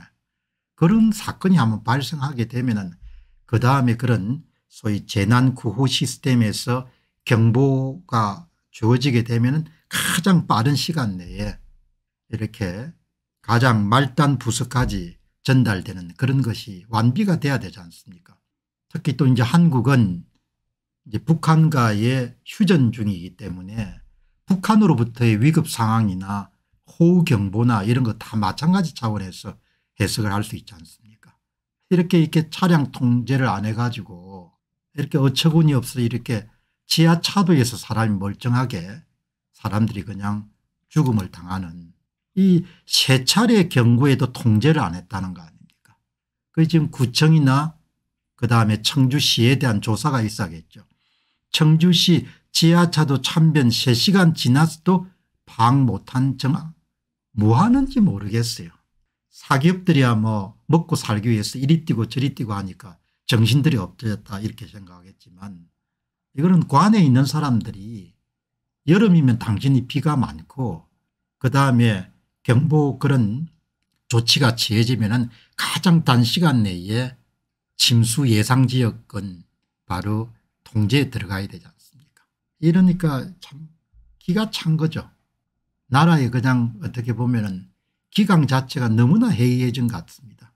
그런 사건이 한번 발생하게 되면은 그 다음에 그런 소위 재난 구호 시스템에서 경보가 주어지게 되면은 가장 빠른 시간 내에 이렇게 가장 말단 부서까지 전달되는 그런 것이 완비가 돼야 되지 않습니까 특히 또 이제 한국은 이제 북한과의 휴전 중이기 때문에 북한으로부터의 위급 상황이나 호우경보나 이런 거다 마찬가지 차원에서 해석을 할 수 있지 않습니까 이렇게 이렇게 차량 통제를 안 해가지고 이렇게 어처구니 없어 이렇게 지하차도에서 사람이 멀쩡하게 사람들이 그냥 죽음을 당하는 이세 차례 경고에도 통제를 안 했다는 거 아닙니까 그 지금 구청이나 그다음에 청주시에 대한 조사가 있어야겠죠. 청주시 지하차도 참변 3시간 지났어도 방 못 한 정황 뭐 하는지 모르겠어요. 사기업들이야 뭐 먹고 살기 위해서 이리 뛰고 저리 뛰고 하니까 정신들이 없어졌다 이렇게 생각하겠지만 이거는 관에 있는 사람들이 여름이면 당신이 비가 많고 그다음에 경보 그런 조치가 취해지면 은 가장 단시간 내에 침수 예상 지역은 바로 통제에 들어가야 되지 않습니까 이러니까 참 기가 찬 거죠. 나라에 그냥 어떻게 보면 기강 자체가 너무나 해이해진 것 같습니다.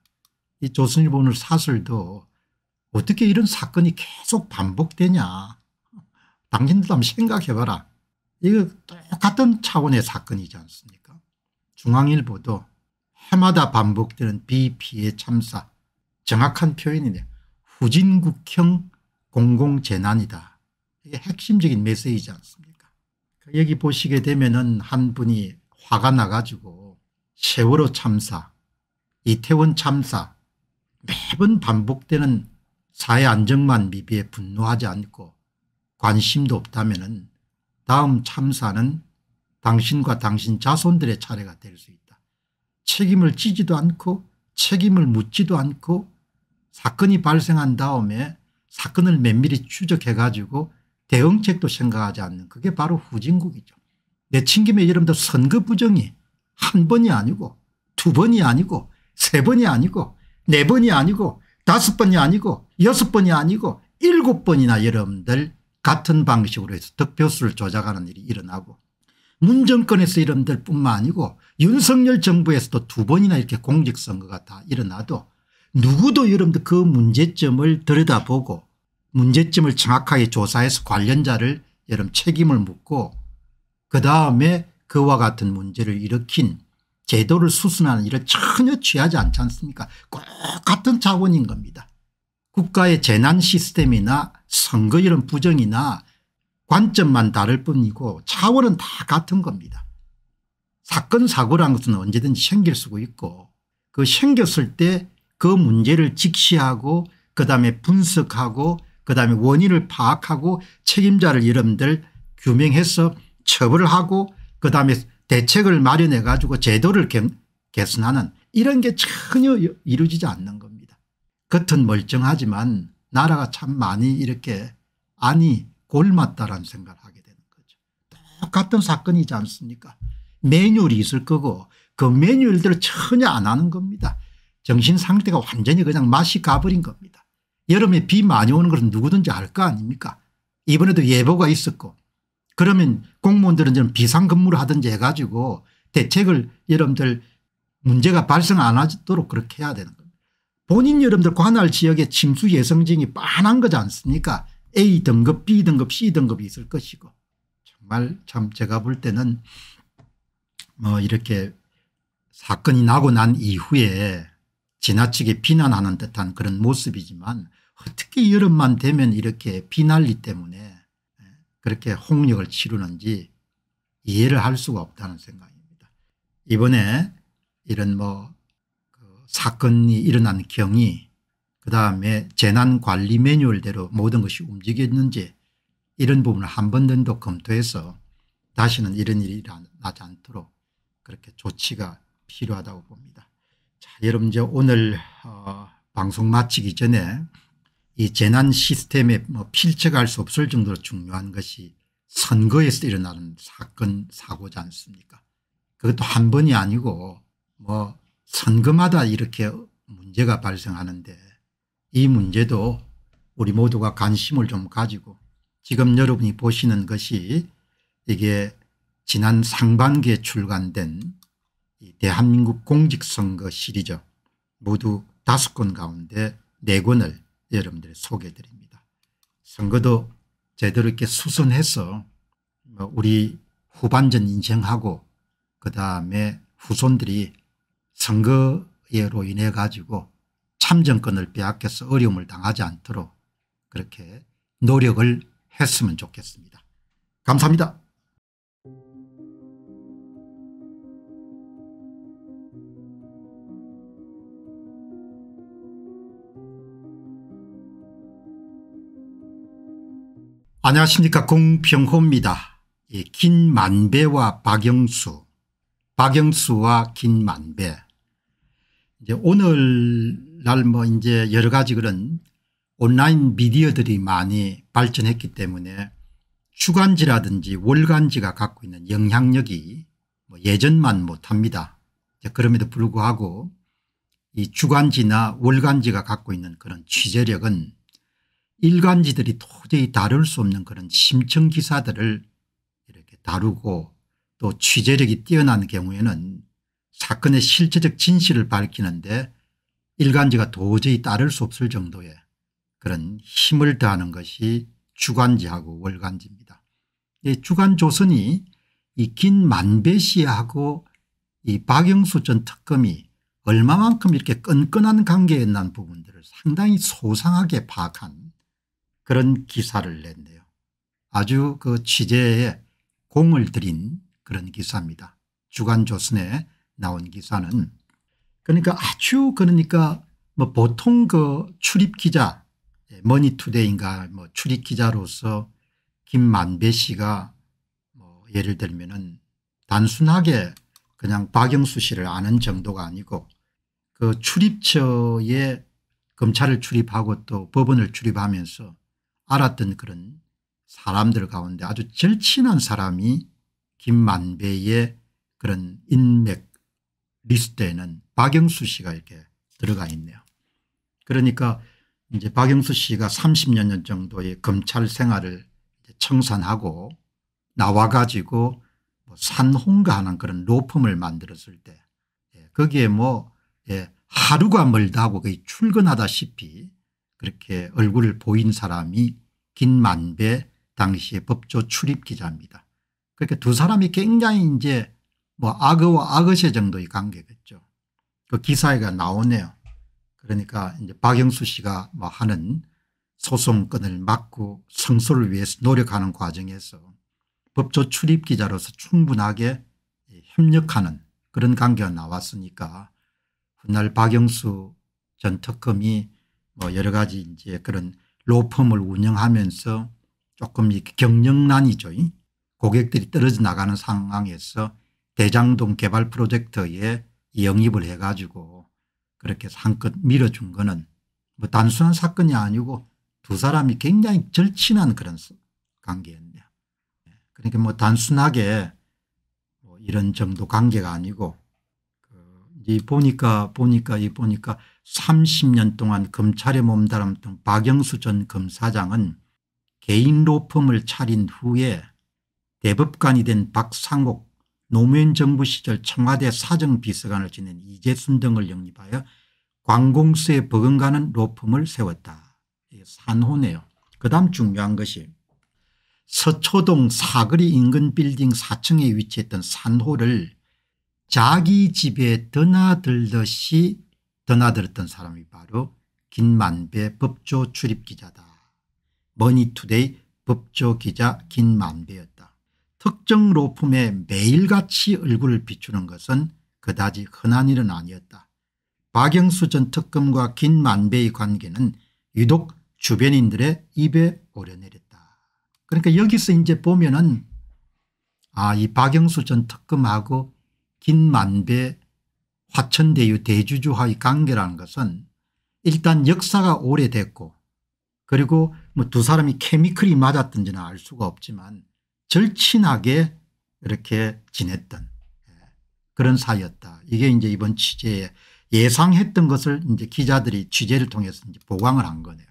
이 조선일보 오 사설도 어떻게 이런 사건이 계속 반복되냐 당신들 한번 생각해봐라. 이거 똑같은 차원의 사건이지 않습니까 중앙일보도 해마다 반복되는 비피해 참사 정확한 표현이네 후진국형 공공재난이다. 이게 핵심적인 메시지 않습니까 여기 그 보시게 되면 은한 분이 화가 나가지고 세월호 참사 이태원 참사 매번 반복되는 사회 안정만 미비에 분노하지 않고 관심도 없다면 다음 참사는 당신과 당신 자손들의 차례가 될 수 있다. 책임을 지지도 않고 책임을 묻지도 않고 사건이 발생한 다음에 사건을 면밀히 추적해 가지고 대응책도 생각하지 않는 그게 바로 후진국이죠. 내친김에 여러분들 선거 부정이 한 번이 아니고 두 번이 아니고 세 번이 아니고 네 번이 아니고 다섯 번이 아니고 여섯 번이 아니고 일곱 번이나 여러분들 같은 방식으로 해서 득표수를 조작하는 일이 일어나고 문정권에서 이런 들 뿐만 아니고 윤석열 정부에서도 두 번이나 이렇게 공직선거가 다 일어나도 누구도 여러분들 그 문제점을 들여다보고 문제점을 정확하게 조사해서 관련자를 여러분 책임을 묻고 그다음에 그와 같은 문제를 일으킨 제도를 수순하는 일을 전혀 취하지 않지 않습니까 꼭 같은 자원인 겁니다. 국가의 재난 시스템이나 선거 이런 부정이나 관점만 다를 뿐이고 차원은 다 같은 겁니다. 사건 사고라 것은 언제든지 생길 수 있고 그 생겼을 때 그 문제를 직시하고 그다음에 분석하고 그다음에 원인을 파악하고 책임자를 여러분들 규명해서 처벌을 하고 그다음에 대책을 마련해 가지고 제도를 개선하는 이런 게 전혀 이루어지지 않는 겁니다. 겉은 멀쩡하지만 나라가 참 많이 이렇게 아니 올맞다라는 생각을 하게 되는 거죠. 똑같은 사건이지 않습니까 매뉴얼이 있을 거고 그 매뉴얼들을 전혀 안 하는 겁니다. 정신 상태가 완전히 그냥 맛이 가버린 겁니다. 여름에 비 많이 오는 것은 누구든지 알 거 아닙니까 이번에도 예보가 있었고 그러면 공무원들은 좀 비상근무를 하든지 해가지고 대책을 여러분들 문제가 발생 안 하도록 그렇게 해야 되는 겁니다. 본인 여러분들 관할 지역에 침수 예성증이 빤한 거지 않습니까 A등급, B등급, C등급이 있을 것이고 정말 참 제가 볼 때는 뭐 이렇게 사건이 나고 난 이후에 지나치게 비난하는 듯한 그런 모습이지만 어떻게 여름만 되면 이렇게 비난리 때문에 예, 그렇게 홍역을 치르는지 이해를 할 수가 없다는 생각입니다. 이번에 이런 뭐 그 사건이 일어난 경위 그다음에 재난관리 매뉴얼대로 모든 것이 움직였는지 이런 부분을 한 번 정도 검토해서 다시는 이런 일이 나지 않도록 그렇게 조치가 필요하다고 봅니다. 자, 여러분 이제 오늘 어, 방송 마치기 전에 이 재난 시스템에 뭐 필적할 수 없을 정도로 중요한 것이 선거에서 일어나는 사건 사고지 않습니까 그것도 한 번이 아니고 뭐 선거마다 이렇게 문제가 발생하는데 이 문제도 우리 모두가 관심을 좀 가지고 지금 여러분이 보시는 것이 이게 지난 상반기에 출간된 대한민국 공직선거 시리죠 모두 다섯 권 가운데 네 권을 여러분들이 소개해 드립니다. 선거도 제대로 이렇게 수선해서 뭐 우리 후반전 인생하고 그 다음에 후손들이 선거로 인해 가지고 참정권을 빼앗겨서 어려움을 당하지 않도록 그렇게 노력을 했으면 좋겠습니다. 감사합니다. 안녕하십니까 공평호입니다. 예, 긴만배와 박영수 박영수와 긴만배 이제 오늘 날뭐 이제 여러 가지 그런 온라인 미디어들이 많이 발전했기 때문에 주간지라든지 월간지가 갖고 있는 영향력이 뭐 예전만 못합니다. 그럼에도 불구하고 이 주간지나 월간지가 갖고 있는 그런 취재력은 일간지들이 도저히 다룰 수 없는 그런 심층 기사들을 이렇게 다루고 또 취재력이 뛰어난 경우에는 사건의 실체적 진실을 밝히는데 일간지가 도저히 따를 수 없을 정도의 그런 힘을 다하는 것이 주간지하고 월간지입니다. 이 주간조선이 이 긴 만배 씨하고 이 박영수 전 특검이 얼마만큼 이렇게 끈끈한 관계에 난 부분들을 상당히 소상하게 파악한 그런 기사를 냈네요. 아주 그 취재에 공을 들인 그런 기사입니다. 주간조선에 나온 기사는 그러니까 아주 그러니까 뭐 보통 그 출입 기자 예, 머니투데이인가 뭐 출입 기자로서 김만배 씨가 뭐 예를 들면은 단순하게 그냥 박영수 씨를 아는 정도가 아니고 그 출입처에 검찰을 출입하고 또 법원을 출입하면서 알았던 그런 사람들 가운데 아주 절친한 사람이 김만배의 그런 인맥 리스트에는 박영수 씨가 이렇게 들어가 있네요. 그러니까 이제 박영수 씨가 30년 정도의 검찰 생활을 청산하고 나와 가지고 뭐 산홍가하는 그런 로펌을 만들었을 때 예, 거기에 뭐 예, 하루가 멀다고 거의 출근하다시피 그렇게 얼굴을 보인 사람이 김만배 당시의 법조 출입 기자입니다. 그렇게 두 사람이 굉장히 이제 뭐 악어와 악어새 정도의 관계겠죠. 그 기사에가 나오네요. 그러니까 이제 박영수 씨가 뭐 하는 소송권을 막고 성소를 위해서 노력하는 과정에서 법조 출입 기자로서 충분하게 협력하는 그런 관계가 나왔으니까 훗날 박영수 전 특검이 뭐 여러 가지 이제 그런 로펌을 운영하면서 조금 이렇게 경영난이죠. 고객들이 떨어져 나가는 상황에서 대장동 개발 프로젝트에 영입을 해가지고 그렇게 한껏 밀어준 거는 뭐 단순한 사건이 아니고 두 사람이 굉장히 절친한 그런 관계였네요. 그러니까 뭐 단순하게 뭐 이런 정도 관계가 아니고 그이 보니까 보니까 이 보니까 30년 동안 검찰에 몸담람던 박영수 전 검사장은 개인 로펌을 차린 후에 대법관이 된 박상옥 노무현 정부 시절 청와대 사정비서관을 지낸 이재순 등을 영입하여 관공서에 버금가는 로펌을 세웠다. 산호네요. 그 다음 중요한 것이 서초동 사거리 인근 빌딩 4층에 위치했던 산호를 자기 집에 드나들듯이 드나들었던 사람이 바로 김만배 법조 출입기자다. 머니투데이 법조 기자 김만배였다. 특정 로펌에 매일같이 얼굴을 비추는 것은 그다지 흔한 일은 아니었다. 박영수 전 특검과 긴 만배의 관계는 유독 주변인들의 입에 오려내렸다. 그러니까 여기서 이제 보면은 아이 박영수 전 특검하고 긴 만배 화천대유 대주주와의 관계라는 것은 일단 역사가 오래됐고 그리고 뭐 두 사람이 케미클이 맞았던지는 알 수가 없지만 절친하게 이렇게 지냈던 예, 그런 사이였다. 이게 이제 이번 취재에 예상했던 것을 이제 기자들이 취재를 통해서 이제 보강을 한 거네요.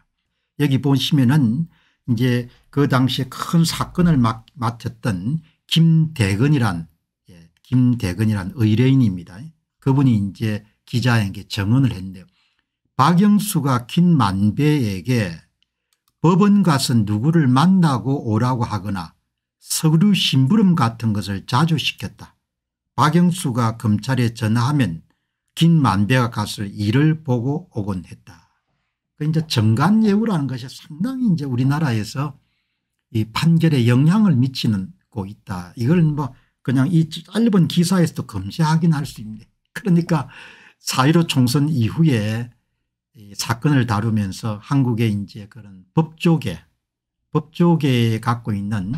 여기 보시면은 이제 그 당시에 큰 사건을 막, 맡았던 김대근이란 예, 김대근이란 의뢰인입니다. 그분이 이제 기자에게 증언을 했는데요. 박영수가 김만배에게 법원 가서 누구를 만나고 오라고 하거나 서류 심부름 같은 것을 자주 시켰다. 박영수가 검찰에 전화하면 긴 만배가 가서 일을 보고 오곤 했다. 그 이제 정관예우라는 것이 상당히 이제 우리나라에서 이 판결에 영향을 미치는 고 있다. 이걸 뭐 그냥 이 짧은 기사에서도 금세 확인할 수 있는데 그러니까 사1 5 총선 이후에 사건을 다루면서 한국의 이제 그런 법조계 법조계에 갖고 있는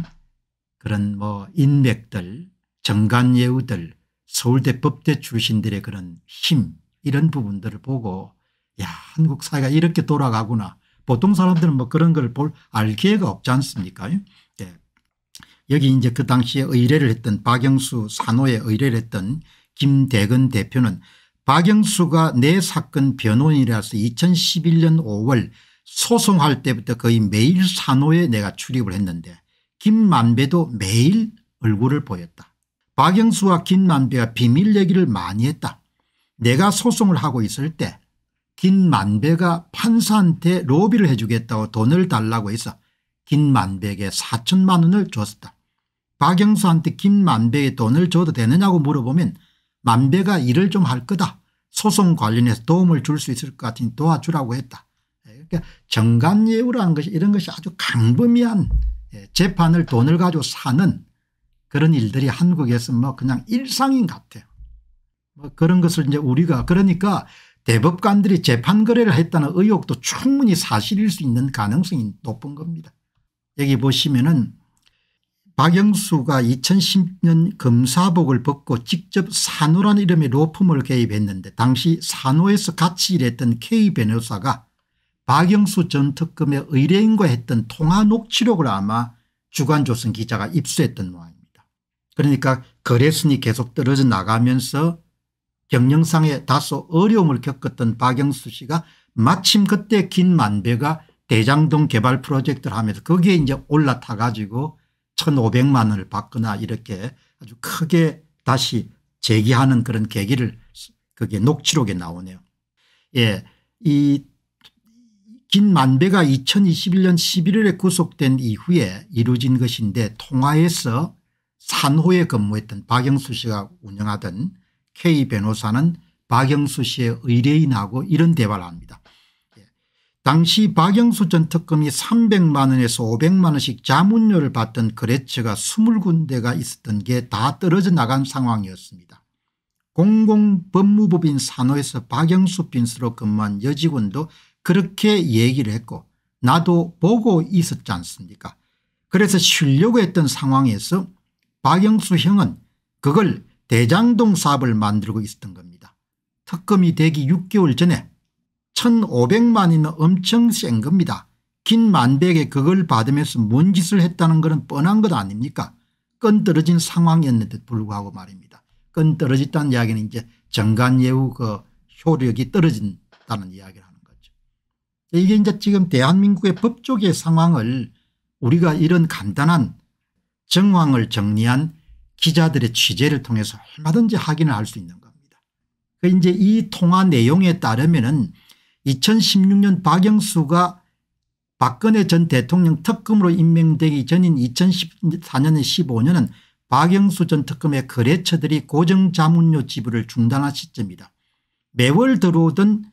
그런 뭐 인맥들 정관예우들 서울대 법대 출신들의 그런 힘 이런 부분들을 보고 야 한국 사회가 이렇게 돌아가구나 보통 사람들은 뭐 그런 걸 볼 알 기회가 없지 않습니까 예. 여기 이제 그 당시에 의뢰를 했던 박영수 산호에 의뢰를 했던 김대근 대표는 박영수가 내 사건 변호인이라서 2011년 5월 소송할 때부터 거의 매일 산호에 내가 출입을 했는데 김만배도 매일 얼굴을 보였다. 박영수와 김만배가 비밀 얘기를 많이 했다. 내가 소송을 하고 있을 때 김만배가 판사한테 로비를 해주겠다고 돈을 달라고 해서 김만배에게 4천만 원을 줬다. 박영수한테 김만배의 돈을 줘도 되느냐고 물어보면 만배가 일을 좀 할 거다. 소송 관련해서 도움을 줄 수 있을 것 같으니 도와주라고 했다. 그러니까 정간예우라는 것이 이런 것이 아주 강범위한 예, 재판을 돈을 가지고 사는 그런 일들이 한국에서 뭐 그냥 일상인 것 같아요. 뭐 그런 것을 이제 우리가 그러니까 대법관들이 재판 거래를 했다는 의혹도 충분히 사실일 수 있는 가능성이 높은 겁니다. 여기 보시면은 박영수가 2010년 검사복을 벗고 직접 산호란 이름의 로펌을 개입했는데 당시 산호에서 같이 일했던 K 변호사가 박영수 전 특검의 의뢰인과 했던 통화 녹취록을 아마 주간조선 기자가 입수했던 모양입니다. 그러니까 거래순이 계속 떨어져 나가면서 경영상에 다소 어려움을 겪었던 박영수 씨가 마침 그때 긴 만배가 대장동 개발 프로젝트를 하면서 거기에 이제 올라타 가지고 1500만 원을 받거나 이렇게 아주 크게 다시 제기하는 그런 계기를 그게 녹취록에 나오네요. 예. 이긴 만배가 2021년 11월에 구속된 이후에 이루어진 것인데 통화에서 산호에 근무했던 박영수 씨가 운영하던 K 변호사는 박영수 씨의 의뢰인하고 이런 대화를 합니다. 예. 당시 박영수 전 특검이 300만 원에서 500만 원씩 자문료를 받던 그레츠가 20군데가 있었던 게 다 떨어져 나간 상황이었습니다. 공공법무법인 산호에서 박영수 빈스로 근무한 여직원도 그렇게 얘기를 했고 나도 보고 있었지 않습니까 그래서 쉬려고 했던 상황에서 박영수 형은 그걸 대장동 사업을 만들고 있었던 겁니다. 특검이 되기 6개월 전에 1500만이나 엄청 센 겁니다. 긴 만백에 그걸 받으면서 뭔 짓을 했다는 것은 뻔한 것 아닙니까 끈 떨어진 상황이었는데 불구하고 말입니다. 끈 떨어졌다는 이야기는 이제 정관예우 그 효력이 떨어진다는 이야기를 이게 이제 지금 대한민국의 법조계 상황을 우리가 이런 간단한 정황을 정리한 기자들의 취재를 통해서 얼마든지 확인을 할 수 있는 겁니다. 그 이제 이 통화 내용에 따르면은 2016년 박영수가 박근혜 전 대통령 특검으로 임명되기 전인 2 0 1 4년 15년은 박영수 전 특검의 거래처들이 고정자문료 지불을 중단한 시점이다. 매월 들어오던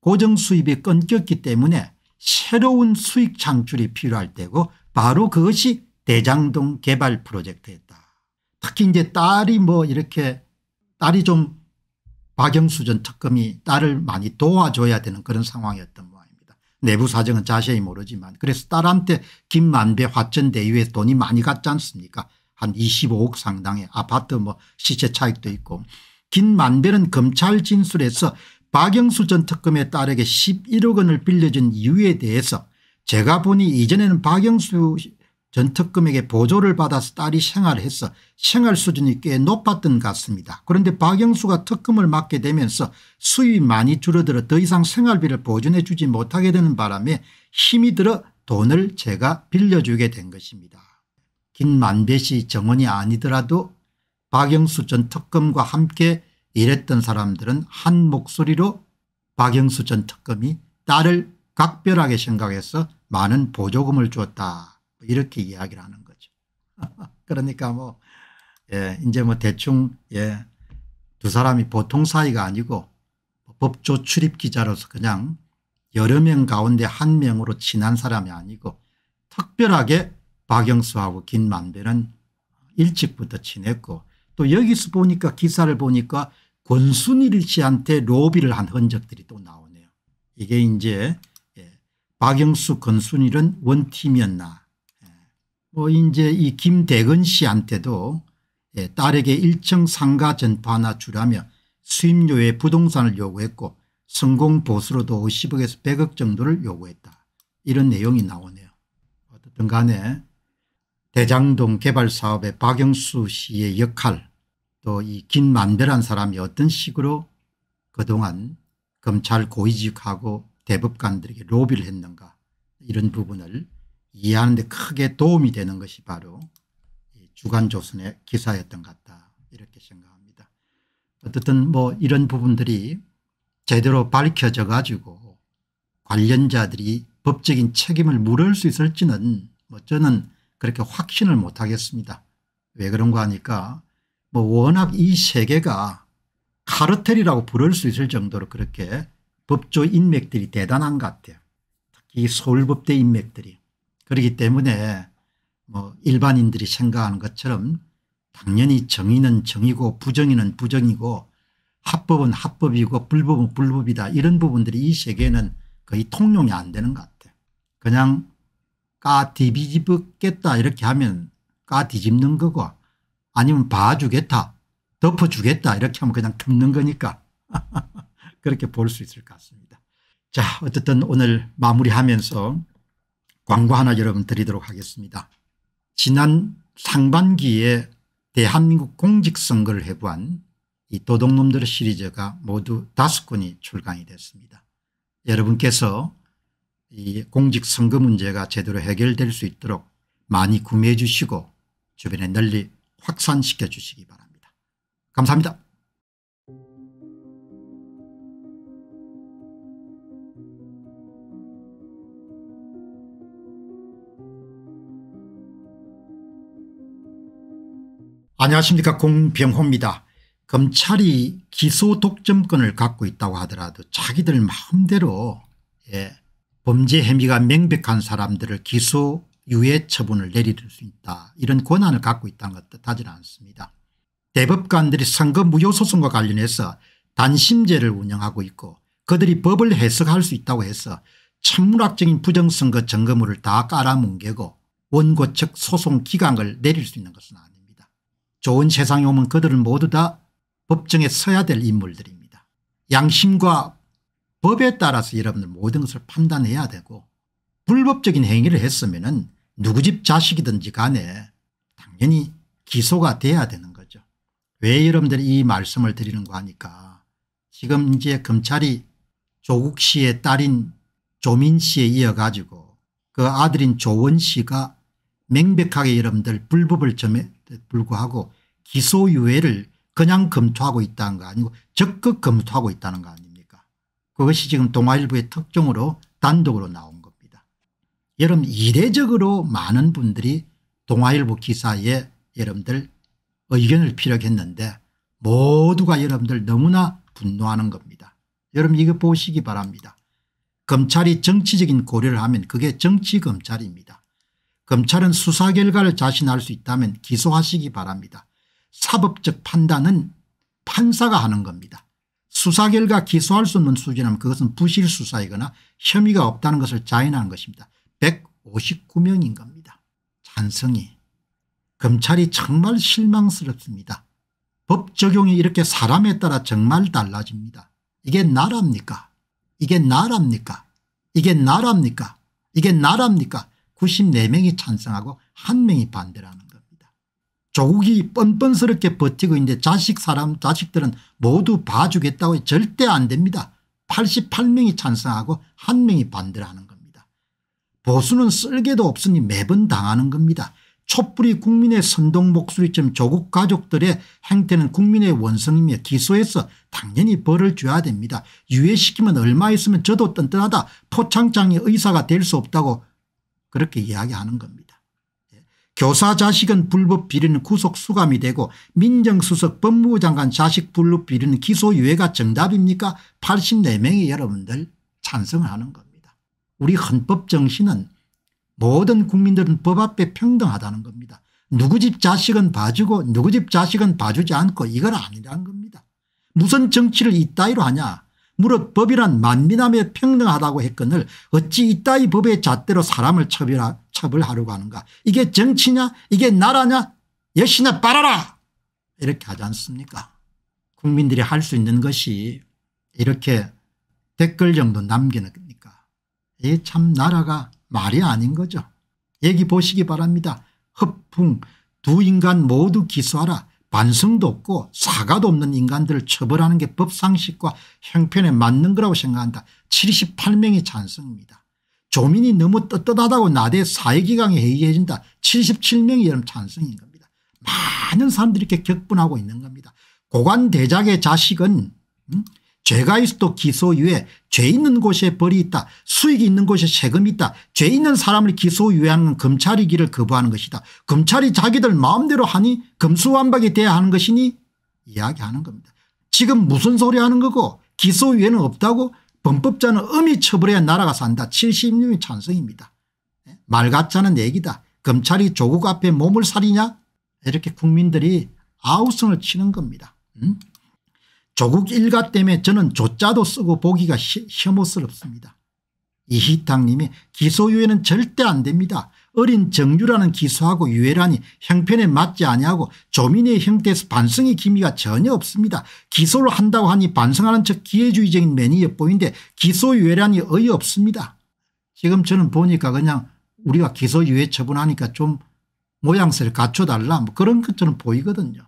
고정 수입이 끊겼기 때문에 새로운 수익 창출이 필요할 때고 바로 그것이 대장동 개발 프로젝트였다. 특히 이제 딸이 뭐 이렇게 딸이 좀 박영수 전 특검이 딸을 많이 도와줘야 되는 그런 상황이었던 모양입니다. 내부 사정은 자세히 모르지만 그래서 딸한테 김만배 화천대유에 돈이 많이 갔지 않습니까 한 25억 상당의 아파트 뭐 시세 차익도 있고 김만배는 검찰 진술에서 박영수 전 특검의 딸에게 11억 원을 빌려준 이유에 대해서 제가 보니 이전에는 박영수 전 특검에게 보조를 받아서 딸이 생활했어 을 생활 수준이 꽤 높았던 것 같습니다. 그런데 박영수가 특검을 맡게 되면서 수입이 많이 줄어들어 더 이상 생활비를 보존해 주지 못하게 되는 바람에 힘이 들어 돈을 제가 빌려주게 된 것입니다. 김만배씨 정원이 아니더라도 박영수 전 특검과 함께 이랬던 사람들은 한 목소리로 박영수 전 특검이 딸을 각별하게 생각해서 많은 보조금을 주었다 이렇게 이야기를 하는 거죠. *laughs* 그러니까 뭐 예, 이제 뭐 대충 예, 두 사람이 보통 사이가 아니고 법조 출입 기자로서 그냥 여러 명 가운데 한 명으로 친한 사람이 아니고 특별하게 박영수하고 김만배는 일찍부터 친했고 또 여기서 보니까 기사를 보니까 권순일 씨한테 로비를 한 흔적들이 또 나오네요. 이게 이제 예, 박영수 권순일은 원팀이었나 예. 뭐 이제 이 김대근 씨한테도 예, 딸에게 일층 상가 전파 하나 주라며 수임료에 부동산을 요구했고 성공 보수로도 50억에서 100억 정도를 요구했다. 이런 내용이 나오네요. 어쨌든 간에 대장동 개발 사업의 박영수 씨의 역할 또이긴 만대란 사람이 어떤 식으로 그동안 검찰 고위직하고 대법관들에게 로비를 했는가 이런 부분을 이해하는 데 크게 도움이 되는 것이 바로 주간조선의 기사였던 것 같다 이렇게 생각합니다. 어쨌든 뭐 이런 부분들이 제대로 밝혀져 가지고 관련자들이 법적인 책임을 물을 수 있을지는 뭐 저는 그렇게 확신을 못하겠습니다. 왜 그런가 하니까 뭐 워낙 이 세계가 카르텔이라고 부를 수 있을 정도로 그렇게 법조 인맥들이 대단한 것 같아요. 특히 서울법대 인맥들이. 그렇기 때문에 뭐 일반인들이 생각하는 것처럼 당연히 정의는 정의고 부정의는 부정이고 합법은 합법이고 불법은 불법이다 이런 부분들이 이 세계에는 거의 통용이 안 되는 것 같아요. 그냥 까 뒤집겠다 이렇게 하면 까 뒤집는 거고 아니면 봐주겠다 덮어주겠다 이렇게 하면 그냥 덮는 거니까 *laughs* 그렇게 볼 수 있을 것 같습니다. 자 어쨌든 오늘 마무리하면서 광고 하나 여러분 드리도록 하겠습니다. 지난 상반기에 대한민국 공직선거를 해부한 이 도둑놈들 시리즈가 모두 다섯 권이 출간이 됐습니다. 여러분께서 이 공직선거 문제가 제대로 해결될 수 있도록 많이 구매해 주시고 주변에 널리 확산시켜 주시기 바랍니다. 감사합니다. 안녕하십니까 공병호입니다. 검찰이 기소 독점권을 갖고 있다고 하더라도 자기들 마음대로 예, 범죄 혐의가 명백한 사람들을 기소 유예 처분을 내릴 수 있다 이런 권한을 갖고 있다는 것 뜻하지는 않습니다. 대법관들이 선거 무효소송과 관련해서 단심제를 운영하고 있고 그들이 법을 해석할 수 있다고 해서 천문학적인 부정선거 점검을 다 깔아뭉개고 원고 측 소송 기각을 내릴 수 있는 것은 아닙니다. 좋은 세상에 오면 그들은 모두 다 법정에 서야 될 인물들입니다. 양심과 법에 따라서 여러분들 모든 것을 판단해야 되고 불법적인 행위를 했으면 누구 집 자식이든지 간에 당연히 기소가 돼야 되는 거죠. 왜 여러분들이 이 말씀을 드리는고 하니까 지금 이제 검찰이 조국 씨의 딸인 조민 씨에 이어가지고 그 아들인 조원 씨가 명백하게 여러분들 불법을 점에 불구하고 기소유예를 그냥 검토하고 있다는 거 아니고 적극 검토하고 있다는 거 아닙니까 그것이 지금 동아일보의 특종으로 단독으로 나옵니다. 여러분 이례적으로 많은 분들이 동아일보 기사에 여러분들 의견을 피력했는데 모두가 여러분들 너무나 분노하는 겁니다. 여러분 이거 보시기 바랍니다. 검찰이 정치적인 고려를 하면 그게 정치검찰입니다. 검찰은 수사 결과를 자신할 수 있다면 기소하시기 바랍니다. 사법적 판단은 판사가 하는 겁니다. 수사 결과 기소할 수 없는 수준이라면 그것은 부실 수사이거나 혐의가 없다는 것을 자인하는 것입니다. 159명인 겁니다. 찬성이. 검찰이 정말 실망스럽습니다. 법 적용이 이렇게 사람에 따라 정말 달라집니다. 이게 나라입니까 이게 나라입니까 이게 나라입니까 이게 나라입니까 94명이 찬성하고 1명이 반대라는 겁니다. 조국이 뻔뻔스럽게 버티고 있는데 자식 사람 자식들은 모두 봐주겠다고 절대 안 됩니다. 88명이 찬성하고 1명이 반대라는 겁니다. 보수는 쓸개도 없으니 매번 당하는 겁니다. 촛불이 국민의 선동 목소리쯤 조국 가족들의 행태는 국민의 원성이며 기소해서 당연히 벌을 줘야 됩니다. 유예시키면 얼마 있으면 저도 뜬뜬하다 포창장의 의사가 될 수 없다고 그렇게 이야기하는 겁니다. 예. 교사 자식은 불법 비리는 구속 수감이 되고 민정수석 법무부 장관 자식 불법 비리는 기소유예가 정답입니까 8 4명의 여러분들 찬성을 하는 겁니다. 우리 헌법 정신은 모든 국민들은 법 앞에 평등하다는 겁니다. 누구 집 자식은 봐주고 누구 집 자식은 봐주지 않고 이건 아니라는 겁니다. 무슨 정치를 이따위로 하냐 무릇 법이란 만민함에 평등하다고 했건을 어찌 이따위 법의 잣대로 사람을 처벌하, 처벌하려고 하는가 이게 정치냐 이게 나라냐 여신아 빨아라 이렇게 하지 않습니까 국민들이 할 수 있는 것이 이렇게 댓글 정도 남기는 이참 나라가 말이 아닌 거죠. 얘기 보시기 바랍니다. 흡풍 두 인간 모두 기소하라. 반성도 없고 사과도 없는 인간들을 처벌하는 게 법상식과 형편에 맞는 거라고 생각한다. 78명이 찬성입니다. 조민이 너무 떳떳하다고 나대 사회기강에 회의해진다. 77명이 여름 찬성인 겁니다. 많은 사람들이 이렇게 격분하고 있는 겁니다. 고관대작의 자식은 음? 죄가 있어도 기소유예 죄 있는 곳에 벌이 있다 수익이 있는 곳에 세금이 있다 죄 있는 사람을 기소유예하는 검찰이기를 거부하는 것이다 검찰이 자기들 마음대로 하니 금수완박이 돼야 하는 것이니 이야기하는 겁니다. 지금 무슨 소리 하는 거고 기소유예는 없다고 범법자는 음이 처벌해야 나라가 산다 76이 찬성입니다. 예? 말같지 않은 얘기다 검찰이 조국 앞에 몸을 사리냐 이렇게 국민들이 아우성을 치는 겁니다. 응? 음? 조국 일가 때문에 저는 조자도 쓰고 보기가 혐오스럽습니다. 이희탁 님이 기소유예는 절대 안 됩니다. 어린 정유라는 기소하고 유예라니 형편에 맞지 아니하고 조민의 형태에서 반성의 기미가 전혀 없습니다. 기소를 한다고 하니 반성하는 척 기회주의적인 매니 엿보인데 기소유예라니 어이없습니다. 지금 저는 보니까 그냥 우리가 기소유예 처분하니까 좀 모양새를 갖춰달라 뭐 그런 것처럼 보이거든요.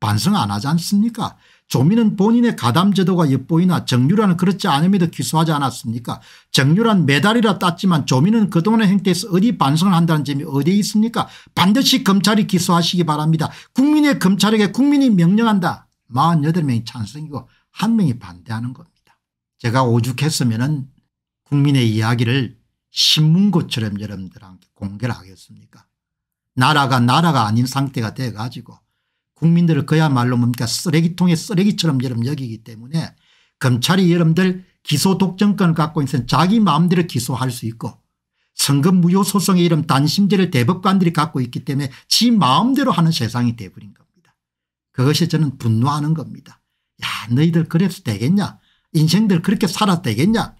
반성 안 하지 않습니까 조민은 본인의 가담제도가 엿보이나 정유라는 그렇지 않음에도 기소하지 않았습니까 정유란 메달이라 땄지만 조민은 그동안의 행태에서 어디 반성을 한다는 점이 어디에 있습니까 반드시 검찰이 기소하시기 바랍니다 국민의 검찰에게 국민이 명령한다 48명이 찬성이고 한명이 반대하는 겁니다 제가 오죽했으면 은 국민의 이야기를 신문고처럼 여러분들한테 공개를 하겠습니까 나라가 나라가 아닌 상태가 돼가지고 국민들을 그야말로 뭡니까 쓰레기통에 쓰레기처럼 여름 여기기 때문에 검찰이 여러분들 기소 독점권을 갖고 있으면 자기 마음대로 기소할 수 있고 선거 무효 소송의 이름 단심제를 대법관들이 갖고 있기 때문에 지 마음대로 하는 세상이 돼버린 겁니다. 그것이 저는 분노하는 겁니다. 야 너희들 그래서 되겠냐 인생들 그렇게 살아 되겠냐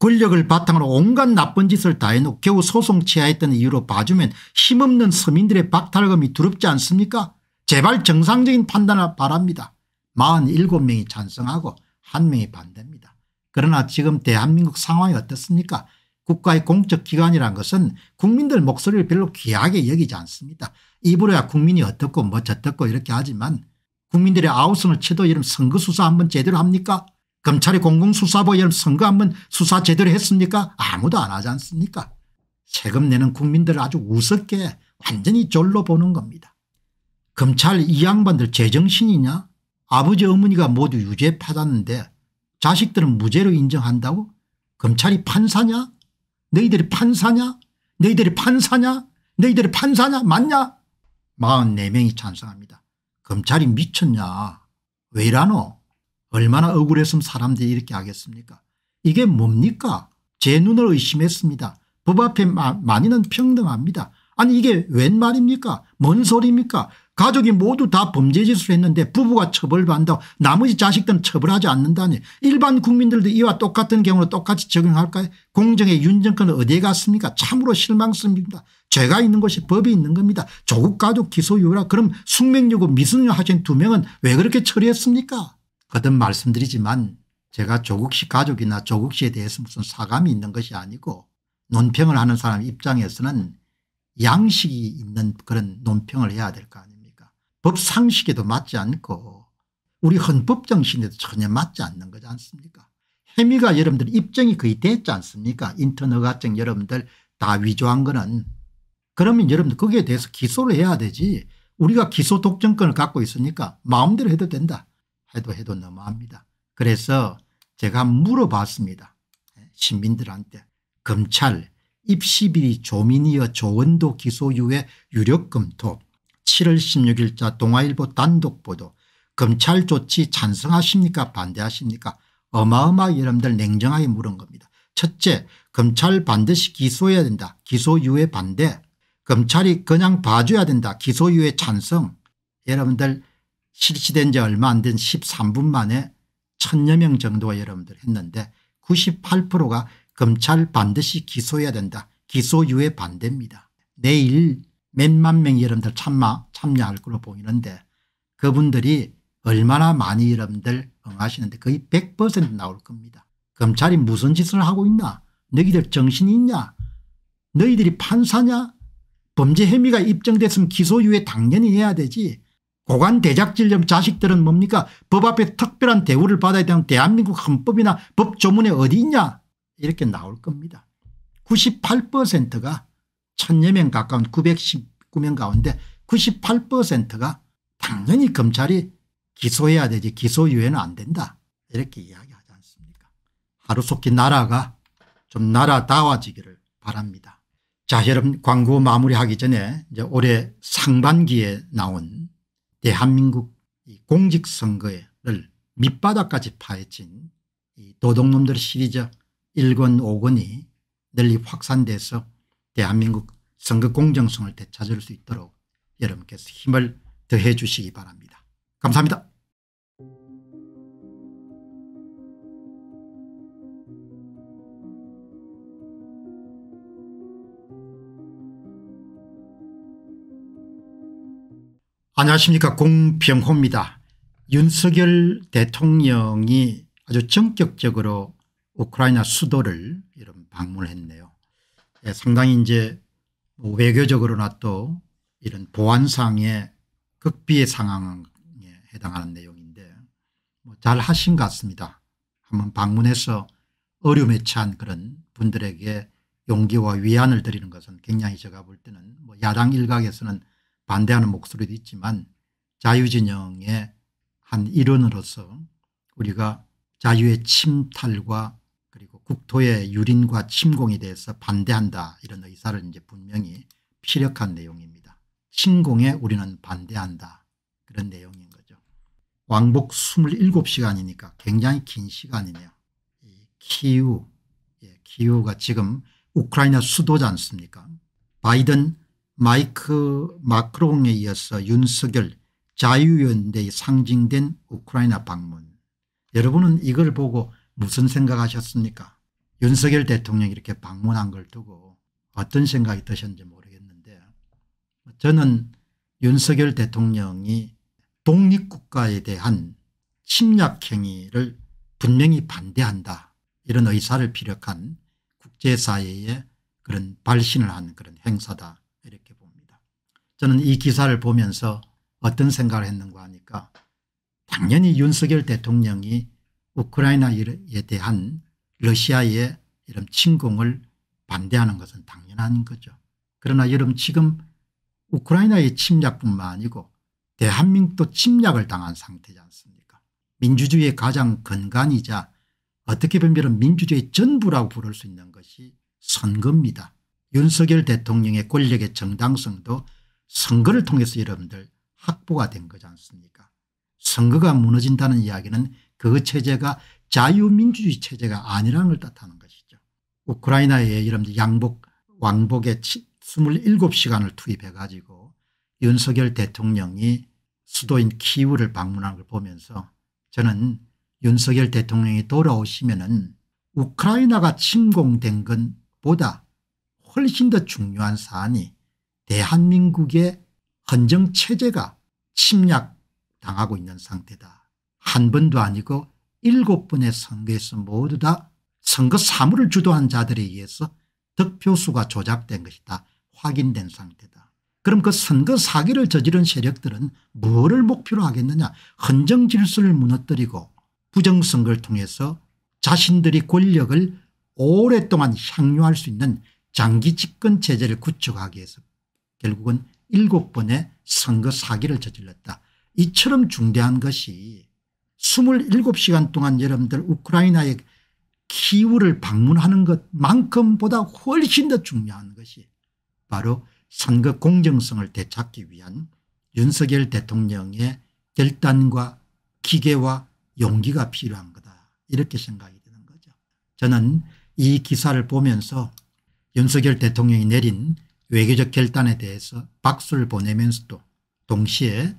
권력을 바탕으로 온갖 나쁜 짓을 다 해놓고 겨우 소송 취하했던 이유로 봐주면 힘없는 서민들의 박탈감이 두렵지 않습니까 제발 정상적인 판단을 바랍니다. 47명이 찬성하고 1명이 반대입니다. 그러나 지금 대한민국 상황이 어떻습니까? 국가의 공적 기관이란 것은 국민들 목소리를 별로 귀하게 여기지 않습니다. 입으로야 국민이 어떻고 뭐 저떻고 이렇게 하지만 국민들의 아우성을 쳐도 이런 선거 수사 한번 제대로 합니까? 검찰이 공공수사부 이런 선거 한번 수사 제대로 했습니까? 아무도 안 하지 않습니까? 세금 내는 국민들을 아주 우습게 완전히 졸로 보는 겁니다. 검찰 이 양반들 제정신이냐 아버지 어머니가 모두 유죄 받았는데 자식들은 무죄로 인정한다고 검찰이 판사냐 너희들이 판사냐 너희들이 판사냐 너희들이 판사냐 맞냐 44명이 찬성합니다. 검찰이 미쳤냐 왜 이라노 얼마나 억울했으면 사람들이 이렇게 하겠습니까 이게 뭡니까 제 눈을 의심했습니다. 법 앞에 마, 많이는 평등합니다. 아니 이게 웬 말입니까 뭔 소리입니까 가족이 모두 다 범죄짓을 했는데 부부가 처벌받는다 나머지 자식들은 처벌하지 않는다니 일반 국민들도 이와 똑같은 경우로 똑같이 적용할까요 공정의 윤정권은 어디에 갔습니까 참으로 실망스럽니다 습 죄가 있는 것이 법이 있는 겁니다 조국 가족 기소유라 그럼 숙명여고 미성년 하신 두 명은 왜 그렇게 처리했습니까 거듭 말씀드리지만 제가 조국씨 가족이나 조국씨에 대해서 무슨 사감이 있는 것이 아니고 논평을 하는 사람 입장에서는 양식이 있는 그런 논평을 해야 될까 법상식에도 맞지 않고 우리 헌법정신에도 전혀 맞지 않는 거지 않습니까 혜미가 여러분들 입증이 거의 됐지 않습니까 인터 허가증 여러분들 다 위조한 거는 그러면 여러분들 거기에 대해서 기소를 해야 되지 우리가 기소 독점권을 갖고 있으니까 마음대로 해도 된다 해도 해도 너무합니다 그래서 제가 물어봤습니다 예, 시민들한테 검찰 입시비 리조민이어 조원도 기소유예 유력 금토 7월 16일자 동아일보 단독보도 검찰 조치 찬성하십니까 반대하십니까 어마어마하게 여러분들 냉정하게 물은 겁니다. 첫째 검찰 반드시 기소해야 된다. 기소유예 반대. 검찰이 그냥 봐줘야 된다. 기소유예 찬성. 여러분들 실시된 지 얼마 안 된 13분 만에 천여 명 정도가 여러분들 했는데 98%가 검찰 반드시 기소해야 된다. 기소유예 반대입니다. 내일 몇만 명이 여러분들 참마, 참여할 걸로 보이는데 그분들이 얼마나 많이 여러분들 응하시는데 거의 100% 나올 겁니다. 검찰이 무슨 짓을 하고 있나 너희들 정신이 있냐 너희들이 판사냐 범죄 혐의가 입증됐으면 기소유예 당연히 해야 되지 고관 대작질념 자식들은 뭡니까 법 앞에 특별한 대우를 받아야 되는 대한민국 헌법이나 법 조문에 어디 있냐 이렇게 나올 겁니다. 98%가 천여 명 가까운 919명 가운데 98%가 당연히 검찰이 기소해야 되지 기소유예는 안 된다 이렇게 이야기하지 않습니까 하루속히 나라가 좀 나라다워지기를 바랍니다. 자 여러분 광고 마무리하기 전에 이제 올해 상반기에 나온 대한민국 공직선거를 밑바닥까지 파헤친 이 도둑놈들 시리즈 1권 5권이 널리 확산돼서 대한민국 선거 공정성을 되찾을 수 있도록 여러분께서 힘을 더해 주시기 바랍니다. 감사합니다. 안녕하십니까 공병호입니다. 윤석열 대통령이 아주 전격적으로 우크라이나 수도를 이런 방문했네요. 예, 상당히 이제 뭐 외교적으로나 또 이런 보안상의 극비의 상황에 해당하는 내용인데 뭐 잘 하신 것 같습니다. 한번 방문해서 어려움에 처한 그런 분들에게 용기와 위안을 드리는 것은 굉장히 제가 볼 때는 뭐 야당 일각에서는 반대하는 목소리도 있지만 자유진영의 한 일원으로서 우리가 자유의 침탈과 국토의 유린과 침공에 대해서 반대한다 이런 의사를 이제 분명히 피력한 내용입니다. 침공에 우리는 반대한다 그런 내용인 거죠. 왕복 27시간이니까 굉장히 긴 시간이네요. 키우, 예, 키우가 지금 우크라이나 수도지 않습니까 바이든 마이크 마크롱에 이어서 윤석열 자유연대의 상징된 우크라이나 방문 여러분은 이걸 보고 무슨 생각하셨습니까 윤석열 대통령이 이렇게 방문한 걸 두고 어떤 생각이 드셨는지 모르겠는데 저는 윤석열 대통령이 독립국가에 대한 침략 행위를 분명히 반대한다 이런 의사를 피력한 국제사회의 그런 발신을 한 그런 행사다 이렇게 봅니다. 저는 이 기사를 보면서 어떤 생각을 했는가 하니까 당연히 윤석열 대통령이 우크라이나에 대한 러시아의 이런 침공을 반대하는 것은 당연한 거죠. 그러나 여러분 지금 우크라이나의 침략뿐만 아니고 대한민국도 침략을 당한 상태지 않습니까 민주주의의 가장 근간이자 어떻게 보면 민주주의 전부라고 부를 수 있는 것이 선거입니다. 윤석열 대통령의 권력의 정당성도 선거를 통해서 여러분들 확보가 된 거지 않습니까 선거가 무너진다는 이야기는 그 체제가 자유민주주의 체제가 아니라는 걸 뜻하는 것이죠. 우크라이나에 이런 양복 왕복에 27시간을 투입해 가지고 윤석열 대통령이 수도인 키우를 방문한 걸 보면서 저는 윤석열 대통령이 돌아오시면 은 우크라이나가 침공된 것보다 훨씬 더 중요한 사안이 대한민국의 헌정체제가 침략당하고 있는 상태다. 한 번도 아니고 일곱 번의 선거에서 모두 다 선거 사무를 주도한 자들에 의해서 득표수가 조작된 것이다. 확인된 상태다. 그럼 그 선거 사기를 저지른 세력들은 뭐를 목표로 하겠느냐 헌정 질서를 무너뜨리고 부정선거를 통해서 자신들이 권력을 오랫동안 향유할 수 있는 장기 집권 체제를 구축하기 위해서 결국은 일곱 번의 선거 사기를 저질렀다. 이처럼 중대한 것이 27시간 동안 여러분들 우크라이나의 키우를 방문하는 것만큼 보다 훨씬 더 중요한 것이 바로 선거 공정성을 되찾기 위한 윤석열 대통령의 결단과 기계와 용기가 필요한 거다 이렇게 생각이 드는 거죠. 저는 이 기사를 보면서 윤석열 대통령이 내린 외교적 결단에 대해서 박수를 보내면서도 동시에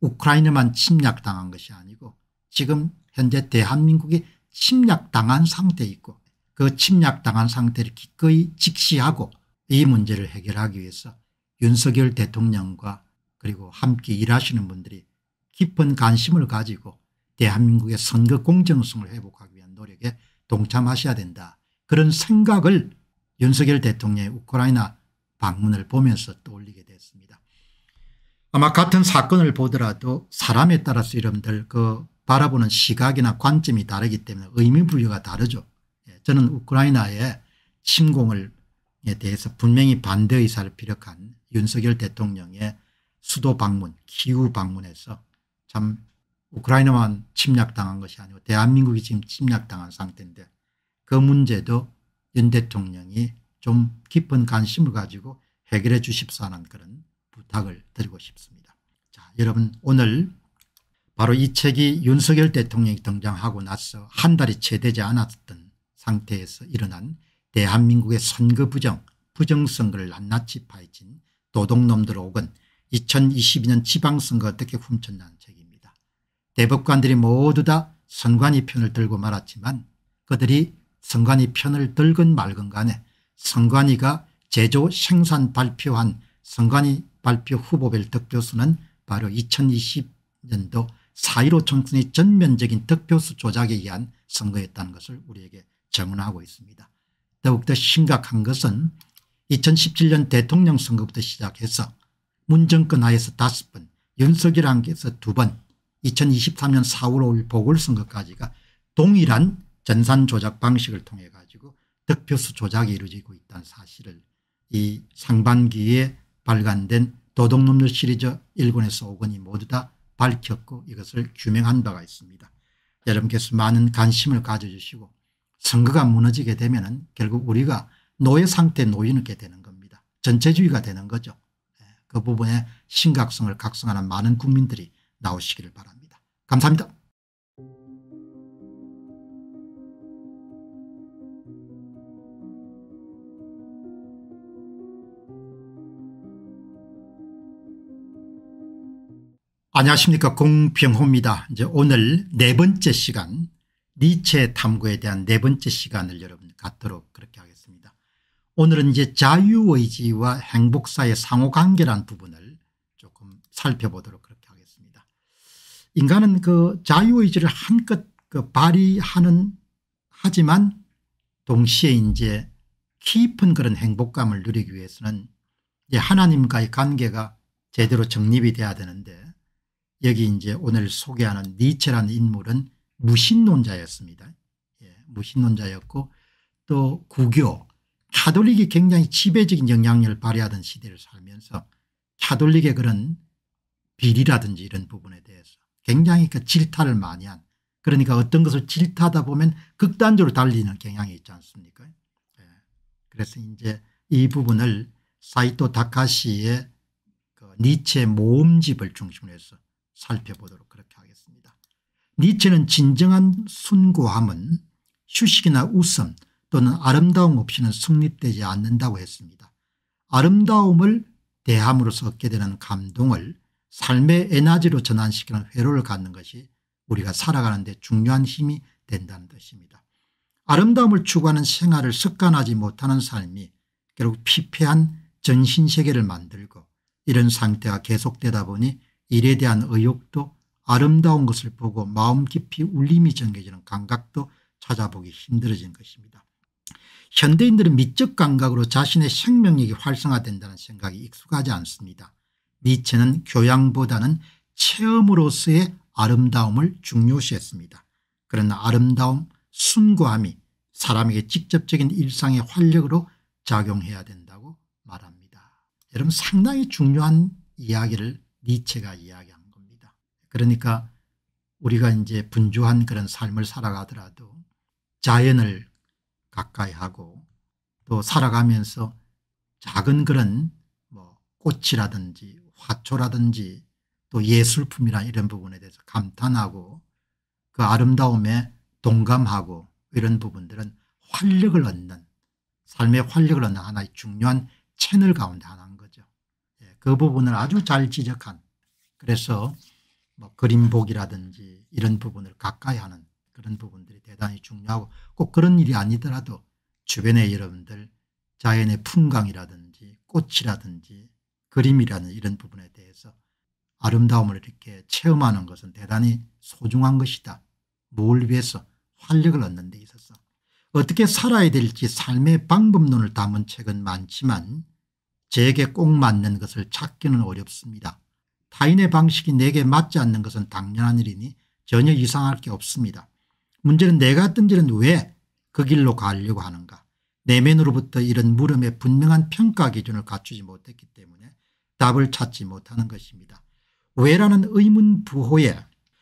우크라이나만 침략당한 것이 아니고 지금 현재 대한민국이 침략당한 상태 있고 그 침략당한 상태를 기꺼이 직시하고 이 문제를 해결하기 위해서 윤석열 대통령과 그리고 함께 일하시는 분들이 깊은 관심을 가지고 대한민국의 선거 공정성을 회복하기 위한 노력에 동참하셔야 된다. 그런 생각을 윤석열 대통령의 우크라이나 방문을 보면서 떠올리게 됐습니다. 아마 같은 사건을 보더라도 사람에 따라서 여러분들 그 바라보는 시각이나 관점이 다르기 때문에 의미부여가 다르죠. 예, 저는 우크라이나의 침공을 예, 대해서 분명히 반대 의사를 피력한 윤석열 대통령의 수도 방문 기후 방문에서 참 우크라이나만 침략당한 것이 아니고 대한민국이 지금 침략당한 상태인데 그 문제도 윤 대통령이 좀 깊은 관심을 가지고 해결해 주십사는 그런 부탁을 드리고 싶습니다. 자, 여러분 오늘 바로 이 책이 윤석열 대통령이 등장하고 나서 한 달이 채 되지 않았던 상태에서 일어난 대한민국의 선거 부정 부정선거를 낱낱이 파헤친 도둑놈들 혹은 2022년 지방선거 어떻게 훔쳤냐는 책입니다. 대법관들이 모두 다 선관위 편을 들고 말았지만 그들이 선관위 편을 들건 말건 간에 선관위가 제조 생산 발표한 선관위 발표 후보별 득표수는 바로 2020년도 4.15 총선의 전면적인 득표수 조작에 의한 선거였다는 것을 우리에게 정언하고 있습니다. 더욱더 심각한 것은 2017년 대통령 선거부터 시작해서 문정권 하에서 다섯 번 윤석열 한께서 두번 2023년 4월 5일 보궐선거까지가 동일한 전산 조작 방식을 통해 가지고 득표수 조작이 이루어지고 있다는 사실을 이 상반기에 발간된 도덕놈들 시리즈 1권에서 5권이 모두 다 밝혔고 이것을 규명한 바가 있습니다. 여러분께서 많은 관심을 가져주시고 선거가 무너지게 되면 결국 우리가 노예 상태에 놓이게 되는 겁니다. 전체주의가 되는 거죠. 예, 그 부분에 심각성을 각성하는 많은 국민들이 나오시기를 바랍니다. 감사합니다. 안녕하십니까 공병호입니다. 이제 오늘 네 번째 시간 니체 탐구에 대한 네 번째 시간을 여러분 갖도록 그렇게 하겠습니다. 오늘은 이제 자유의지와 행복사의 상호관계란 부분을 조금 살펴보도록 그렇게 하겠습니다. 인간은 그 자유의지를 한껏 그 발휘하는 하지만 동시에 이제 깊은 그런 행복감을 누리기 위해서는 이제 하나님과의 관계가 제대로 정립이 돼야 되는데 여기 이제 오늘 소개하는 니체라는 인물은 무신론자였습니다. 예, 무신론자였고 또 구교 가톨릭이 굉장히 지배적인 영향력을 발휘하던 시대를 살면서 가톨릭의 그런 비리라든지 이런 부분에 대해서 굉장히 그 질타를 많이 한 그러니까 어떤 것을 질타하다 보면 극단적으로 달리는 경향이 있지 않습니까 예. 그래서 이제 이 부분을 사이토 다카시의 그 니체 모음집을 중심으로 해서 살펴보도록 그렇게 하겠습니다. 니체는 진정한 순고함은 휴식이나 웃음 또는 아름다움 없이는 성립되지 않는다고 했습니다. 아름다움을 대함으로써 얻게 되는 감동을 삶의 에너지로 전환시키는 회로를 갖는 것이 우리가 살아가는 데 중요한 힘이 된다는 뜻입니다. 아름다움을 추구하는 생활을 습관하지 못하는 삶이 결국 피폐한 정신세계를 만들고 이런 상태가 계속되다 보니 일에 대한 의욕도 아름다운 것을 보고 마음 깊이 울림이 전개지는 감각도 찾아보기 힘들어진 것입니다. 현대인들은 미적 감각으로 자신의 생명력이 활성화된다는 생각이 익숙하지 않습니다. 니체는 교양보다는 체험으로서의 아름다움을 중요시했습니다. 그러나 아름다움, 순고함이 사람에게 직접적인 일상의 활력으로 작용해야 된다고 말합니다. 여러분 상당히 중요한 이야기를 니체가 이야기한 겁니다. 그러니까 우리가 이제 분주한 그런 삶을 살아가더라도 자연을 가까이 하고 또 살아가면서 작은 그런 뭐 꽃이라든지 화초라든지 또 예술품이나 이런 부분에 대해서 감탄하고 그 아름다움에 동감하고 이런 부분들은 활력을 얻는 삶의 활력을 얻는 하나의 중요한 채널 가운데 하나인 그 부분을 아주 잘 지적한 그래서 뭐 그림 보기라든지 이런 부분을 가까이 하는 그런 부분들이 대단히 중요하고 꼭 그런 일이 아니더라도 주변의 여러분들 자연의 풍광이라든지 꽃이라든지 그림이라는 이런 부분에 대해서 아름다움을 이렇게 체험하는 것은 대단히 소중한 것이다. 뭘 위해서 활력을 얻는 데 있어서 어떻게 살아야 될지 삶의 방법론을 담은 책은 많지만 제게 꼭 맞는 것을 찾기는 어렵습니다. 타인의 방식이 내게 맞지 않는 것은 당연한 일이니 전혀 이상할 게 없습니다. 문제는 내가 어떤 질은왜그 길로 가려고 하는가. 내면으로부터 이런 물음에 분명한 평가 기준을 갖추지 못했기 때문에 답을 찾지 못하는 것입니다. 왜라는 의문 부호에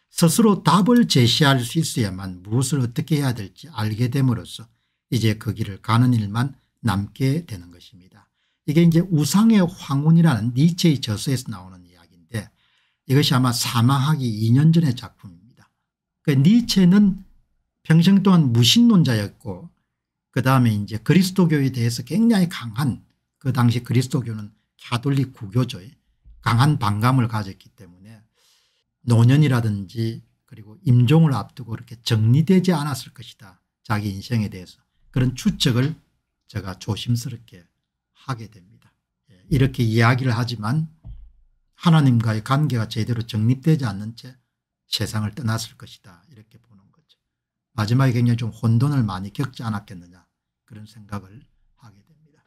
스스로 답을 제시할 수 있어야만 무엇을 어떻게 해야 될지 알게 됨으로써 이제 그 길을 가는 일만 남게 되는 것입니다. 이게 이제 우상의 황혼이라는 니체의 저서에서 나오는 이야기인데 이것이 아마 사망하기 2년 전의 작품입니다. 그 니체는 평생 동안 무신론자였고 그 다음에 이제 그리스도교에 대해서 굉장히 강한 그 당시 그리스도교는 가톨릭 구교의 강한 반감을 가졌기 때문에 노년이라든지 그리고 임종을 앞두고 그렇게 정리되지 않았을 것이다. 자기 인생에 대해서 그런 추측을 제가 조심스럽게 하게 됩니다. 예, 이렇게 이야기를 하지만 하나님과의 관계가 제대로 정립되지 않는 채 세상을 떠났을 것이다 이렇게 보는 거죠. 마지막에 굉장히 좀 혼돈을 많이 겪지 않았겠느냐 그런 생각을 하게 됩니다.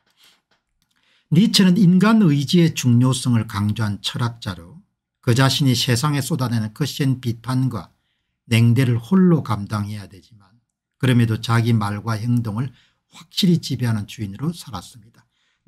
니체는 인간 의지의 중요성을 강조한 철학자로 그 자신이 세상에 쏟아내는 거센 비판과 냉대를 홀로 감당해야 되지만 그럼에도 자기 말과 행동을 확실히 지배하는 주인으로 살았습니다.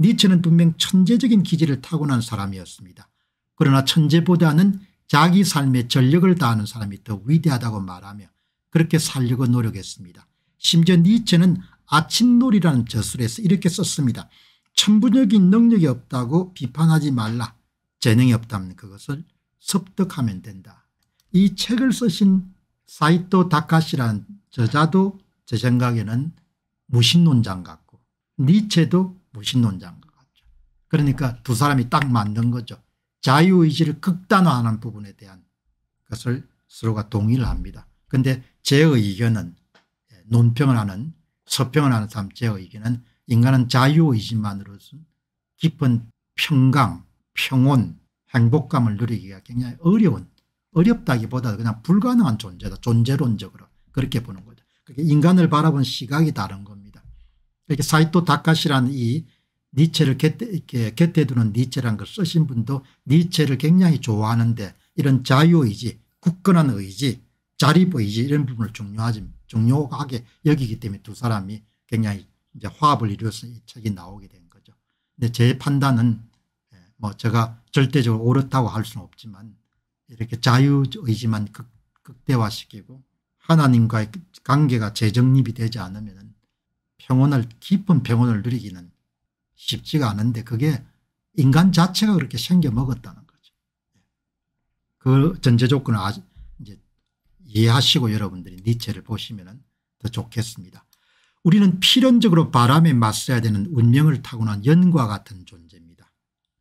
니체는 분명 천재적인 기질을 타고난 사람이었습니다. 그러나 천재보다는 자기 삶에 전력을 다하는 사람이 더 위대하다고 말하며 그렇게 살려고 노력했습니다. 심지어 니체는 아침놀이라는 저술에서 이렇게 썼습니다. 천부적인 능력이 없다고 비판하지 말라. 재능이 없다면 그것을 습득하면 된다. 이 책을 쓰신 사이토 다카시라는 저자도 제 생각에는 무신론장 같고 니체도 무신론자인 것 같죠. 그러니까 두 사람이 딱 만든 거죠. 자유의지를 극단화하는 부분에 대한 것을 서로가 동의를 합니다. 그런데 제 의견은 예, 논평을 하는 서평을 하는 사람 제 의견은 인간은 자유의지만으로는 깊은 평강, 평온, 행복감을 누리기가 굉장히 어려운 어렵다기보다 그냥 불가능한 존재다. 존재론적으로 그렇게 보는 거죠. 그러 인간을 바라본 시각이 다른 겁니다. 이렇게 사이토 다카시라는 이 니체를 곁에, 이렇게 곁에 두는 니체라는걸 쓰신 분도 니체를 굉장히 좋아하는데 이런 자유의지 굳건한 의지 자립의지 이런 부분을 중요하지, 중요하게 여기기 때문에 두 사람이 굉장히 이제 화합을 이루어서 이 책이 나오게 된 거죠. 근데 제 판단은 예, 뭐 제가 절대적으로 옳다고 할 수는 없지만 이렇게 자유의지만 극, 극대화시키고 하나님과의 관계가 재정립이 되지 않으면 평온을 깊은 평온을 누리기는 쉽지가 않은데 그게 인간 자체가 그렇게 생겨먹었다는 거죠. 그 전제 조건을 이제 이해하시고 여러분들이 니체를 보시면 더 좋겠습니다. 우리는 필연적으로 바람에 맞서야 되는 운명을 타고난 연과 같은 존재입니다.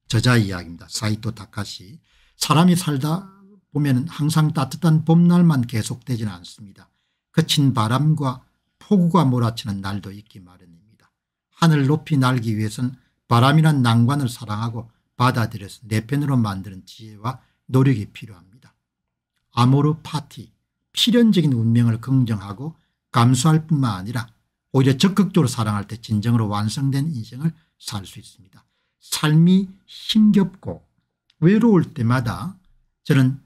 저자 이야기입니다. 사이토 다카시 사람이 살다 보면 항상 따뜻한 봄날만 계속되지는 않습니다. 거친 바람과 폭우가 몰아치는 날도 있기 마련입니다. 하늘 높이 날기 위해선 바람이란 난관을 사랑하고 받아들여서 내 편으로 만드는 지혜와 노력이 필요합니다. 아모르 파티, 필연적인 운명을 긍정하고 감수할 뿐만 아니라 오히려 적극적으로 사랑할 때 진정으로 완성된 인생을 살 수 있습니다. 삶이 힘겹고 외로울 때마다 저는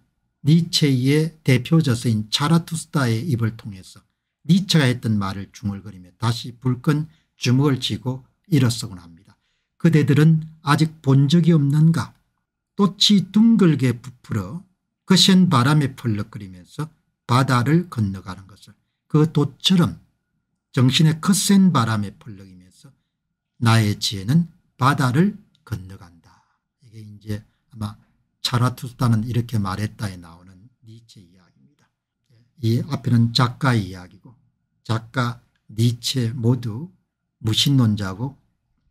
니체의 대표 저서인 자라투스타의 입을 통해서 니체가 했던 말을 중얼거리며 다시 불끈 주먹을 쥐고 일어서곤 합니다. 그대들은 아직 본 적이 없는가 또치 둥글게 부풀어 거센 그 바람에 펄럭거리면서 바다를 건너가는 것을 그 돛처럼 정신의 거센 그 바람에 펄럭이면서 나의 지혜는 바다를 건너간다. 이게 이제 아마 차라투스타는 이렇게 말했다에 나오는 니체 이야기입니다. 이 앞에는 작가 이야기 작가 니체 모두 무신론자고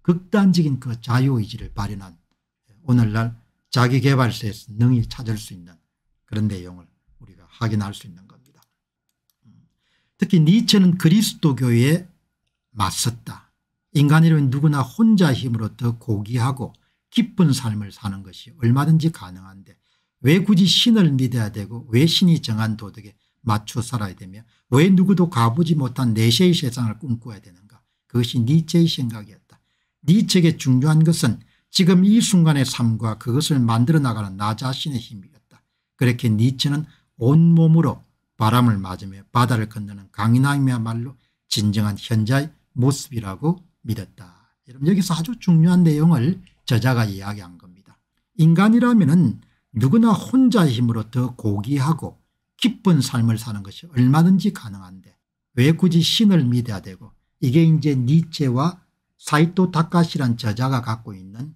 극단적인 그 자유의지를 발현한 오늘날 자기개발서에서 능히 찾을 수 있는 그런 내용을 우리가 확인할 수 있는 겁니다. 음. 특히 니체는 그리스도교에 맞섰다. 인간이라면 누구나 혼자 힘으로 더 고귀하고 기쁜 삶을 사는 것이 얼마든지 가능한데 왜 굳이 신을 믿어야 되고 왜 신이 정한 도덕에 맞춰 살아야 되며 왜 누구도 가보지 못한 내세의 세상을 꿈꿔야 되는가 그것이 니체의 생각이었다. 니체에게 중요한 것은 지금 이 순간의 삶과 그것을 만들어 나가는 나 자신의 힘이었다. 그렇게 니체는 온몸으로 바람을 맞으며 바다를 건너는 강인함이야말로 진정한 현자의 모습이라고 믿었다. 여러분 여기서 아주 중요한 내용을 저자가 이야기한 겁니다. 인간이라면 누구나 혼자의 힘으로 더 고귀하고 깊은 삶을 사는 것이 얼마든지 가능한데 왜 굳이 신을 믿어야 되고 이게 이제 니체와 사이토 다카시란 저자가 갖고 있는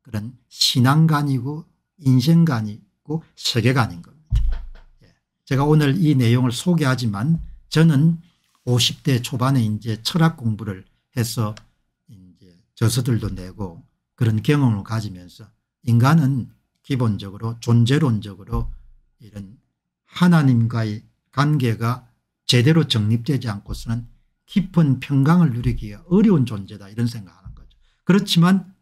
그런 신앙관이고 인생관이고 세계관인 겁니다. 예. 제가 오늘 이 내용을 소개하지만 저는 50대 초반에 이제 철학 공부를 해서 이제 저서들도 내고 그런 경험을 가지면서 인간은 기본적으로 존재론적으로 이런 하나님과의 관계가 제대로 정립되지 않고서는 깊은 평강을 누리기가 어려운 존재다 이런 생각하는 거죠. 그렇지만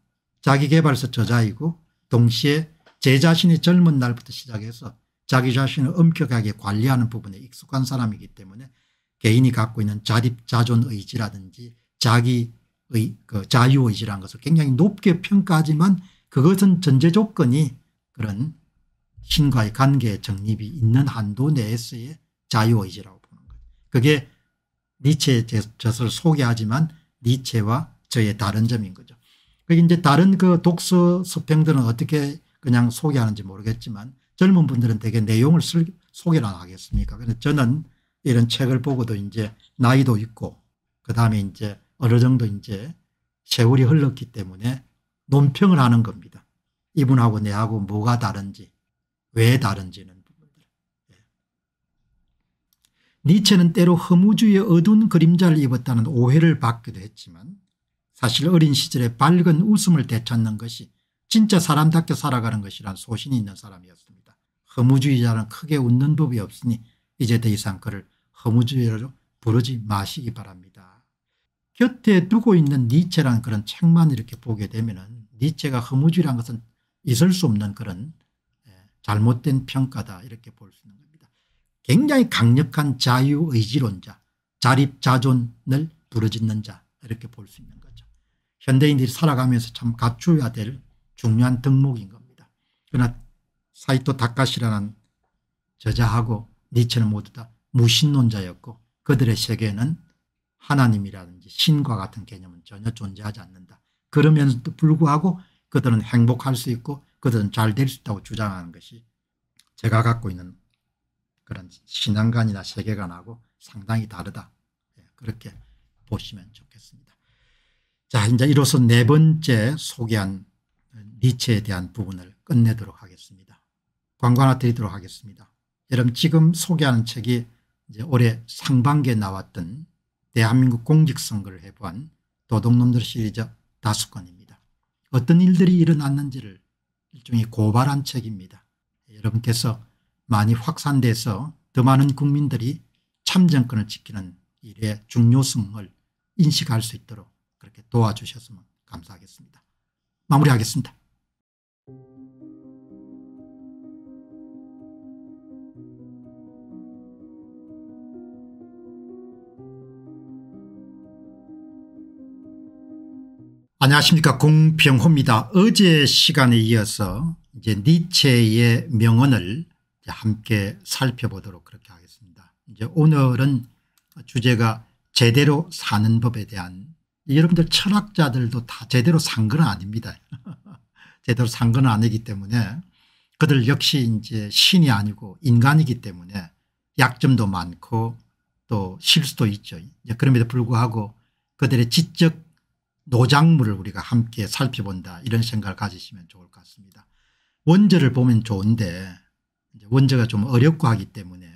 자기개발서 저자이고 동시에 제 자신이 젊은 날부터 시작해서 자기 자신을 엄격하게 관리하는 부분에 익숙한 사람이기 때문에 개인이 갖고 있는 자립 자존 의지라든지 자기의 그 자유 의지라는 것을 굉장히 높게 평가하지만 그것은 전제 조건이 그런 신과의 관계 정립이 있는 한도 내에서의 자유의지라고 보는 거죠. 그게 니체의 젖을 소개하지만 니체와 저의 다른 점인 거죠. 그게 이제 다른 그 독서 서평들은 어떻게 그냥 소개하는지 모르겠지만 젊은 분들은 되게 내용을 쓸, 소개를 하겠습니까. 그래서 저는 이런 책을 보고도 이제 나이도 있고 그 다음에 이제 어느 정도 이제 세월이 흘렀기 때문에 논평을 하는 겁니다. 이분하고 내하고 뭐가 다른지 왜 다른지는 부분들. 예. 니체는 때로 허무주의 어두운 그림자를 입었다는 오해를 받기도 했지만 사실 어린 시절에 밝은 웃음을 되찾는 것이 진짜 사람답게 살아가는 것이란 소신이 있는 사람이었습니다. 허무주의자는 크게 웃는 법이 없으니 이제 더 이상 그를 허무주의로 부르지 마시기 바랍니다. 곁에 두고 있는 니체란 그런 책만 이렇게 보게 되면 은 니체가 허무주의란 것은 있을 수 없는 그런 잘못된 평가다 이렇게 볼 수 있는 겁니다. 굉장히 강력한 자유의지론자 자립자존을 부르짖는 자 이렇게 볼 수 있는 거죠. 현대인들이 살아가면서 참 갖추어야 될 중요한 덕목인 겁니다. 그러나 사이토 다카시라는 저자하고 니체는 모두 다 무신론자였고 그들의 세계는 하나님이라든지 신과 같은 개념은 전혀 존재하지 않는다. 그러면서도 불구하고 그들은 행복할 수 있고 그들은 잘 될 수 있다고 주장하는 것이 제가 갖고 있는 그런 신앙관이나 세계관하고 상당히 다르다. 예, 그렇게 보시면 좋겠습니다. 자 이제 이로써 네 번째 소개한 니체에 대한 부분을 끝내도록 하겠습니다. 광고 하나 드리도록 하겠습니다. 여러분 지금 소개하는 책이 이제 올해 상반기에 나왔던 대한민국 공직선거를 해부한 도둑놈들 시리즈 다섯 권입니다. 어떤 일들이 일어났는지를 일종의 고발한 책입니다. 여러분께서 많이 확산돼서 더 많은 국민들이 참정권을 지키는 일의 중요성을 인식할 수 있도록 그렇게 도와주셨으면 감사하겠습니다. 마무리하겠습니다. 안녕하십니까 공평호입니다 어제 시간에 이어서 이제 니체의 명언을 함께 살펴보도록 그렇게 하겠습니다. 이제 오늘은 주제가 제대로 사는 법에 대한 여러분들 철학자들도 다 제대로 산 건 아닙니다. *laughs* 제대로 산 건 아니기 때문에 그들 역시 이제 신이 아니고 인간이기 때문에 약점도 많고 또 실수도 있죠. 그럼에도 불구하고 그들의 지적 노작물을 우리가 함께 살펴본다 이런 생각을 가지시면 좋을 것 같습니다. 원저를 보면 좋은데 원저가 좀 어렵고 하기 때문에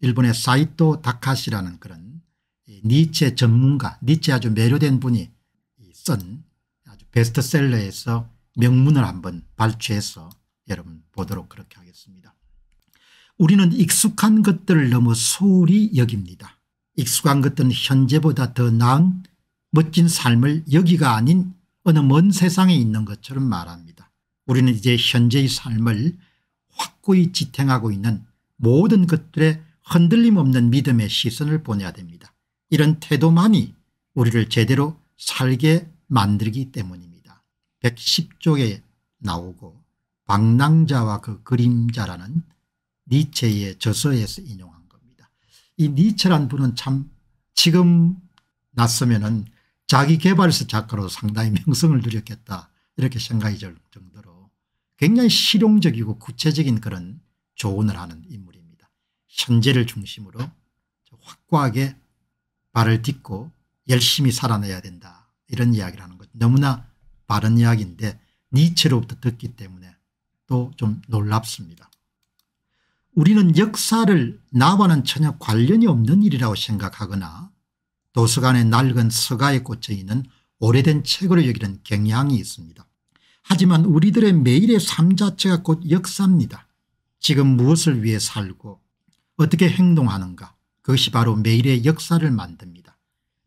일본의 사이토 다카시라는 그런 니체 전문가 니체 아주 매료된 분이 쓴 아주 베스트셀러에서 명문을 한번 발췌해서 여러분 보도록 그렇게 하겠습니다. 우리는 익숙한 것들을 넘어 소홀히 여깁니다. 익숙한 것들은 현재보다 더 나은 멋진 삶을 여기가 아닌 어느 먼 세상에 있는 것처럼 말합니다. 우리는 이제 현재의 삶을 확고히 지탱하고 있는 모든 것들에 흔들림 없는 믿음의 시선을 보내야 됩니다. 이런 태도만이 우리를 제대로 살게 만들기 때문입니다. 110쪽에 나오고 방랑자와 그 그림자라는 니체의 저서에서 인용한 겁니다. 이 니체란 분은 참 지금 났으면은 자기 개발서 작가로 상당히 명성을 누렸겠다 이렇게 생각이 들 정도로 굉장히 실용적이고 구체적인 그런 조언을 하는 인물입니다. 현재를 중심으로 확고하게 발을 딛고 열심히 살아내야 된다 이런 이야기를 하는 것 너무나 바른 이야기인데 니체로부터 듣기 때문에 또 좀 놀랍습니다. 우리는 역사를 나와는 전혀 관련이 없는 일이라고 생각하거나 도서관의 낡은 서가에 꽂혀 있는 오래된 책으로 여기는 경향이 있습니다. 하지만 우리들의 매일의 삶 자체가 곧 역사입니다. 지금 무엇을 위해 살고 어떻게 행동하는가 그것이 바로 매일의 역사를 만듭니다.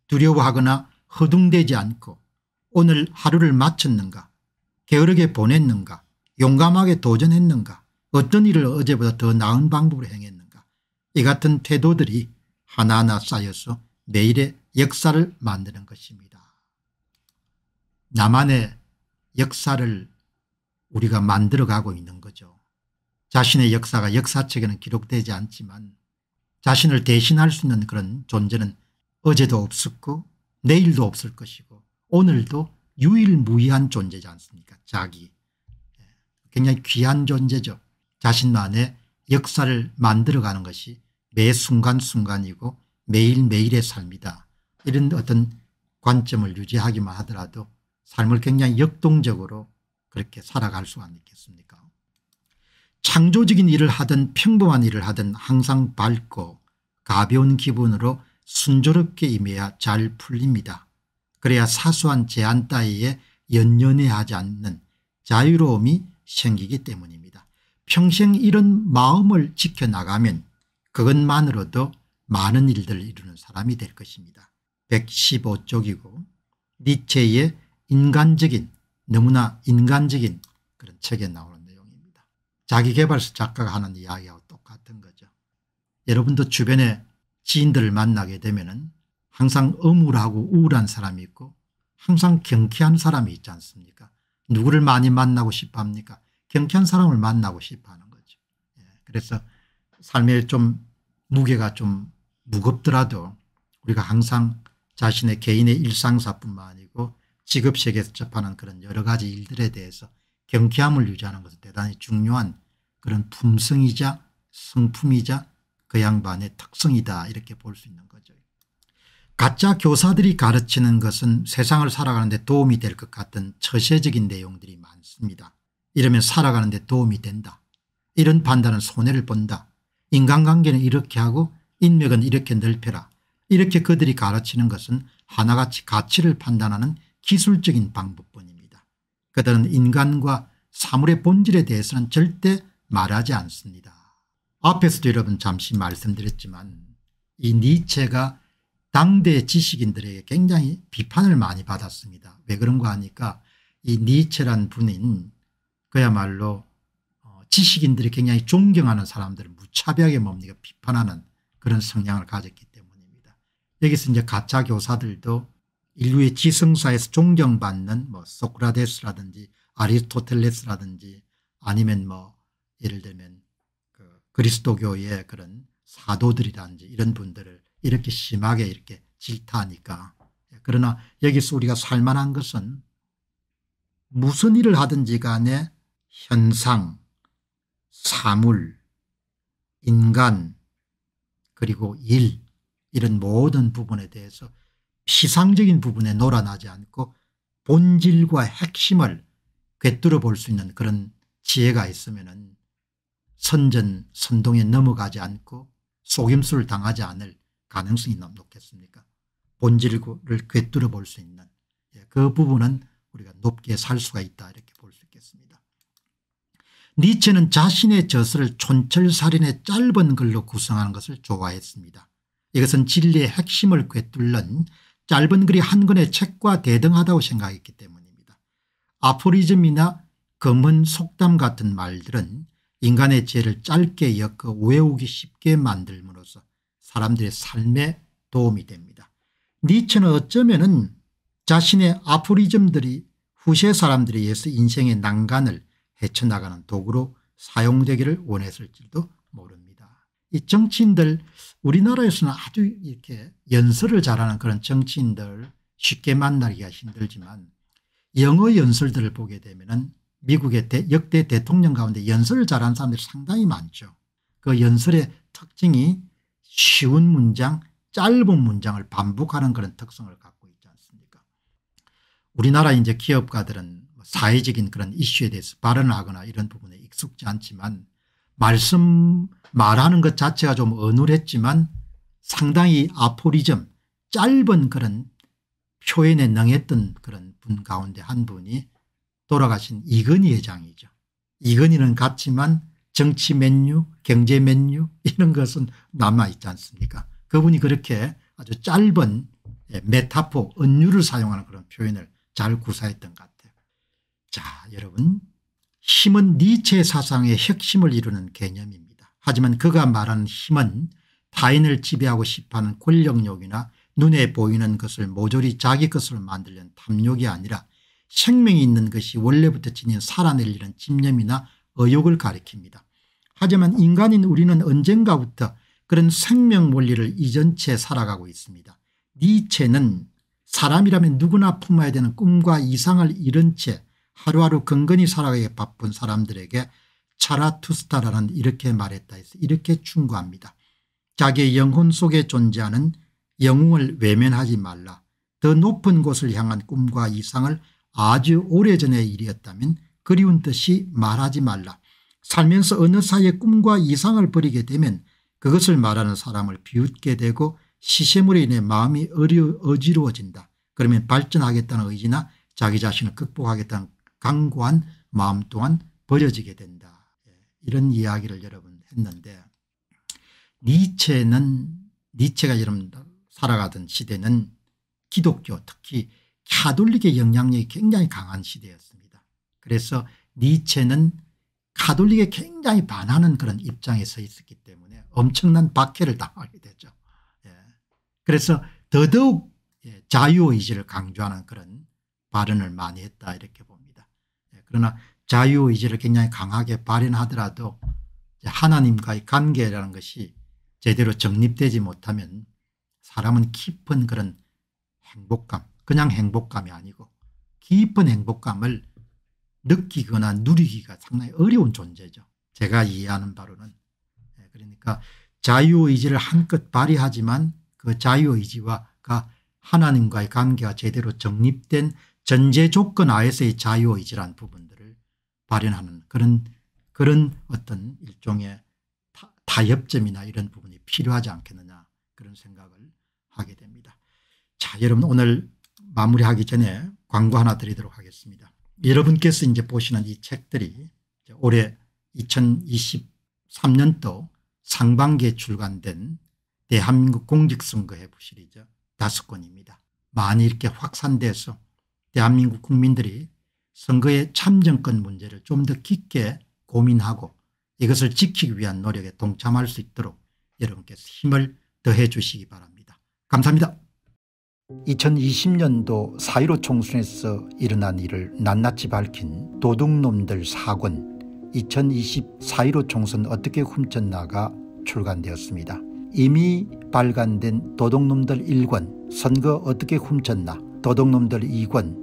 두려워하거나 허둥대지 않고 오늘 하루를 마쳤는가 게으르게 보냈는가 용감하게 도전했는가 어떤 일을 어제보다 더 나은 방법으로 행했는가 이 같은 태도들이 하나하나 쌓여서 매일의 역사를 만드는 것입니다. 나만의 역사를 우리가 만들어가고 있는 거죠. 자신의 역사가 역사책에는 기록되지 않지만 자신을 대신할 수 있는 그런 존재는 어제도 없었고 내일도 없을 것이고 오늘도 유일무이한 존재지 않습니까 자기 예. 굉장히 귀한 존재죠 자신만의 역사를 만들어가는 것이 매 순간순간이고 매일매일의 삶이다. 이런 어떤 관점을 유지하기만 하더라도 삶을 굉장히 역동적으로 그렇게 살아갈 수가 있겠습니까 창조적인 일을 하든 평범한 일을 하든 항상 밝고 가벼운 기분으로 순조롭게 임해야 잘 풀립니다. 그래야 사소한 제한 따위에 연연해하지 않는 자유로움이 생기기 때문입니다. 평생 이런 마음을 지켜나가면 그것만으로도 많은 일들을 이루는 사람이 될 것입니다. 115쪽이고 니체의 인간적인 너무나 인간적인 그런 책에 나오는 내용입니다. 자기개발서 작가가 하는 이야기하고 똑같은 거죠. 여러분도 주변에 지인들을 만나게 되면 항상 음울하고 우울한 사람이 있고 항상 경쾌한 사람이 있지 않습니까 누구를 많이 만나고 싶어 합니까 경쾌한 사람을 만나고 싶어 하는 거죠. 예, 그래서 삶에 좀 무게가 좀 무겁더라도 우리가 항상 자신의 개인의 일상사뿐만 아니고 직업세계에서 접하는 그런 여러 가지 일들에 대해서 경쾌함을 유지하는 것은 대단히 중요한 그런 품성이자 성품이자 그 양반의 특성이다 이렇게 볼 수 있는 거죠. 가짜 교사들이 가르치는 것은 세상을 살아가는 데 도움이 될 것 같은 처세적인 내용들이 많습니다. 이러면 살아가는 데 도움이 된다. 이런 판단은 손해를 본다. 인간관계는 이렇게 하고 인맥은 이렇게 넓혀라. 이렇게 그들이 가르치는 것은 하나같이 가치를 판단하는 기술적인 방법뿐입니다. 그들은 인간과 사물의 본질에 대해서는 절대 말하지 않습니다. 앞에서도 여러분 잠시 말씀드렸지만 이 니체가 당대 지식인들에게 굉장히 비판을 많이 받았습니다. 왜 그런가 하니까 이 니체란 분인 그야말로 어, 지식인들이 굉장히 존경하는 사람들을 무차별하게 뭡니까 비판하는 그런 성향을 가졌기 때문입니다. 여기서 이제 가짜 교사들도 인류의 지성사에서 존경받는 뭐 소크라테스라든지 아리스토텔레스라든지 아니면 뭐 예를 들면 그 그리스도교의 그런 사도들이라든지 이런 분들을 이렇게 심하게 이렇게 질타하니까 예, 그러나 여기서 우리가 살만한 것은 무슨 일을 하든지 간에 현상, 사물, 인간, 그리고 일 이런 모든 부분에 대해서 피상적인 부분에 놀아나지 않고 본질과 핵심을 꿰뚫어 볼 수 있는 그런 지혜가 있으면 선전 선동에 넘어가지 않고 속임수를 당하지 않을 가능성이 높겠습니까 본질을 꿰뚫어 볼 수 있는 예, 그 부분은 우리가 높게 살 수가 있다 이렇게 니체는 자신의 저서를 촌철살인의 짧은 글로 구성하는 것을 좋아했습니다. 이것은 진리의 핵심을 꿰뚫는 짧은 글이 한 권의 책과 대등하다고 생각했기 때문입니다. 아포리즘이나 검은 속담 같은 말들은 인간의 죄를 짧게 엮어 외우기 쉽게 만들므로써 사람들의 삶에 도움이 됩니다. 니체는 어쩌면 은 자신의 아포리즘들이 후세 사람들에 의해서 인생의 난간을 헤쳐나가는 도구로 사용되기를 원했을지도 모릅니다. 이 정치인들 우리나라에서는 아주 이렇게 연설을 잘하는 그런 정치인들 쉽게 만나기가 힘들지만 영어 연설들을 보게 되면 미국의 대, 역대 대통령 가운데 연설을 잘하는 사람들이 상당히 많죠. 그 연설의 특징이 쉬운 문장 짧은 문장을 반복하는 그런 특성을 갖고 있지 않습니까 우리나라 이제 기업가들은 사회적인 그런 이슈에 대해서 발언 하거나 이런 부분에 익숙지 않지만 말씀 말하는 것 자체가 좀 어눌했지만 상당히 아포리즘 짧은 그런 표현에 능했던 그런 분 가운데 한 분이 돌아가신 이건희 회장이죠. 이건희는 같지만 정치 맨유 경제 맨유 이런 것은 남아있지 않습니까 그분이 그렇게 아주 짧은 예, 메타포 은유를 사용하는 그런 표현을 잘 구사했던 것 같아요. 자 여러분 힘은 니체 사상의 핵심을 이루는 개념입니다. 하지만 그가 말한 힘은 타인을 지배하고 싶어하는 권력욕이나 눈에 보이는 것을 모조리 자기 것으로 만들려는 탐욕이 아니라 생명이 있는 것이 원래부터 지닌 살아내리는 집념이나 의욕을 가리킵니다. 하지만 인간인 우리는 언젠가부터 그런 생명 원리를 이전체 살아가고 있습니다. 니체는 사람이라면 누구나 품어야 되는 꿈과 이상을 잃은 채 하루하루 근근히 살아가기 바쁜 사람들에게 차라투스타라는 이렇게 말했다 해서 이렇게 충고합니다. 자기의 영혼 속에 존재하는 영웅을 외면하지 말라. 더 높은 곳을 향한 꿈과 이상을 아주 오래전의 일이었다면 그리운 듯이 말하지 말라. 살면서 어느 사이에 꿈과 이상을 버리게 되면 그것을 말하는 사람을 비웃게 되고 시샘으로 인해 마음이 어지러워진다. 그러면 발전하겠다는 의지나 자기 자신을 극복하겠다는 강고한 마음 또한 버려지게 된다. 예, 이런 이야기를 여러분 했는데 니체는 니체가 여러분 살아가던 시대는 기독교 특히 가톨릭의 영향력이 굉장히 강한 시대였습니다. 그래서 니체는 가톨릭에 굉장히 반하는 그런 입장에 서 있었기 때문에 엄청난 박해를 당하게 되죠. 예. 그래서 더더욱 예, 자유의지를 강조하는 그런 발언을 많이 했다 이렇게 봅 그러나 자유의지를 굉장히 강하게 발현하더라도 하나님과의 관계라는 것이 제대로 정립되지 못하면 사람은 깊은 그런 행복감 그냥 행복감이 아니고 깊은 행복감을 느끼거나 누리기가 상당히 어려운 존재죠. 제가 이해하는 바로는 예, 그러니까 자유의지를 한껏 발휘하지만 그자유의지와 하나님과의 관계가 제대로 정립된 전제 조건 하에서의 자유의지란 부분들을 발현하는 그런 그런 어떤 일종의 타, 협점이나 이런 부분이 필요하지 않겠느냐 그런 생각을 하게 됩니다. 자 여러분 오늘 마무리하기 전에 광고 하나 드리도록 하겠습니다. 여러분께서 이제 보시는 이 책들이 올해 2023년도 상반기에 출간된 대한민국 공직선거해부 시리즈 다섯 권입니다. 많이 이렇게 확산돼서 대한민국 국민들이 선거의 참정권 문제를 좀 더 깊게 고민하고 이것을 지키기 위한 노력에 동참할 수 있도록 여러분께서 힘을 더해 주시기 바랍니다. 감사합니다. 2020년도 4.15 총선에서 일어난 일을 낱낱이 밝힌 도둑놈들 사권 2020 4.15 총선 어떻게 훔쳤나가 출간되었습니다. 이미 발간된 도둑놈들 1권 선거 어떻게 훔쳤나 도둑놈들 2권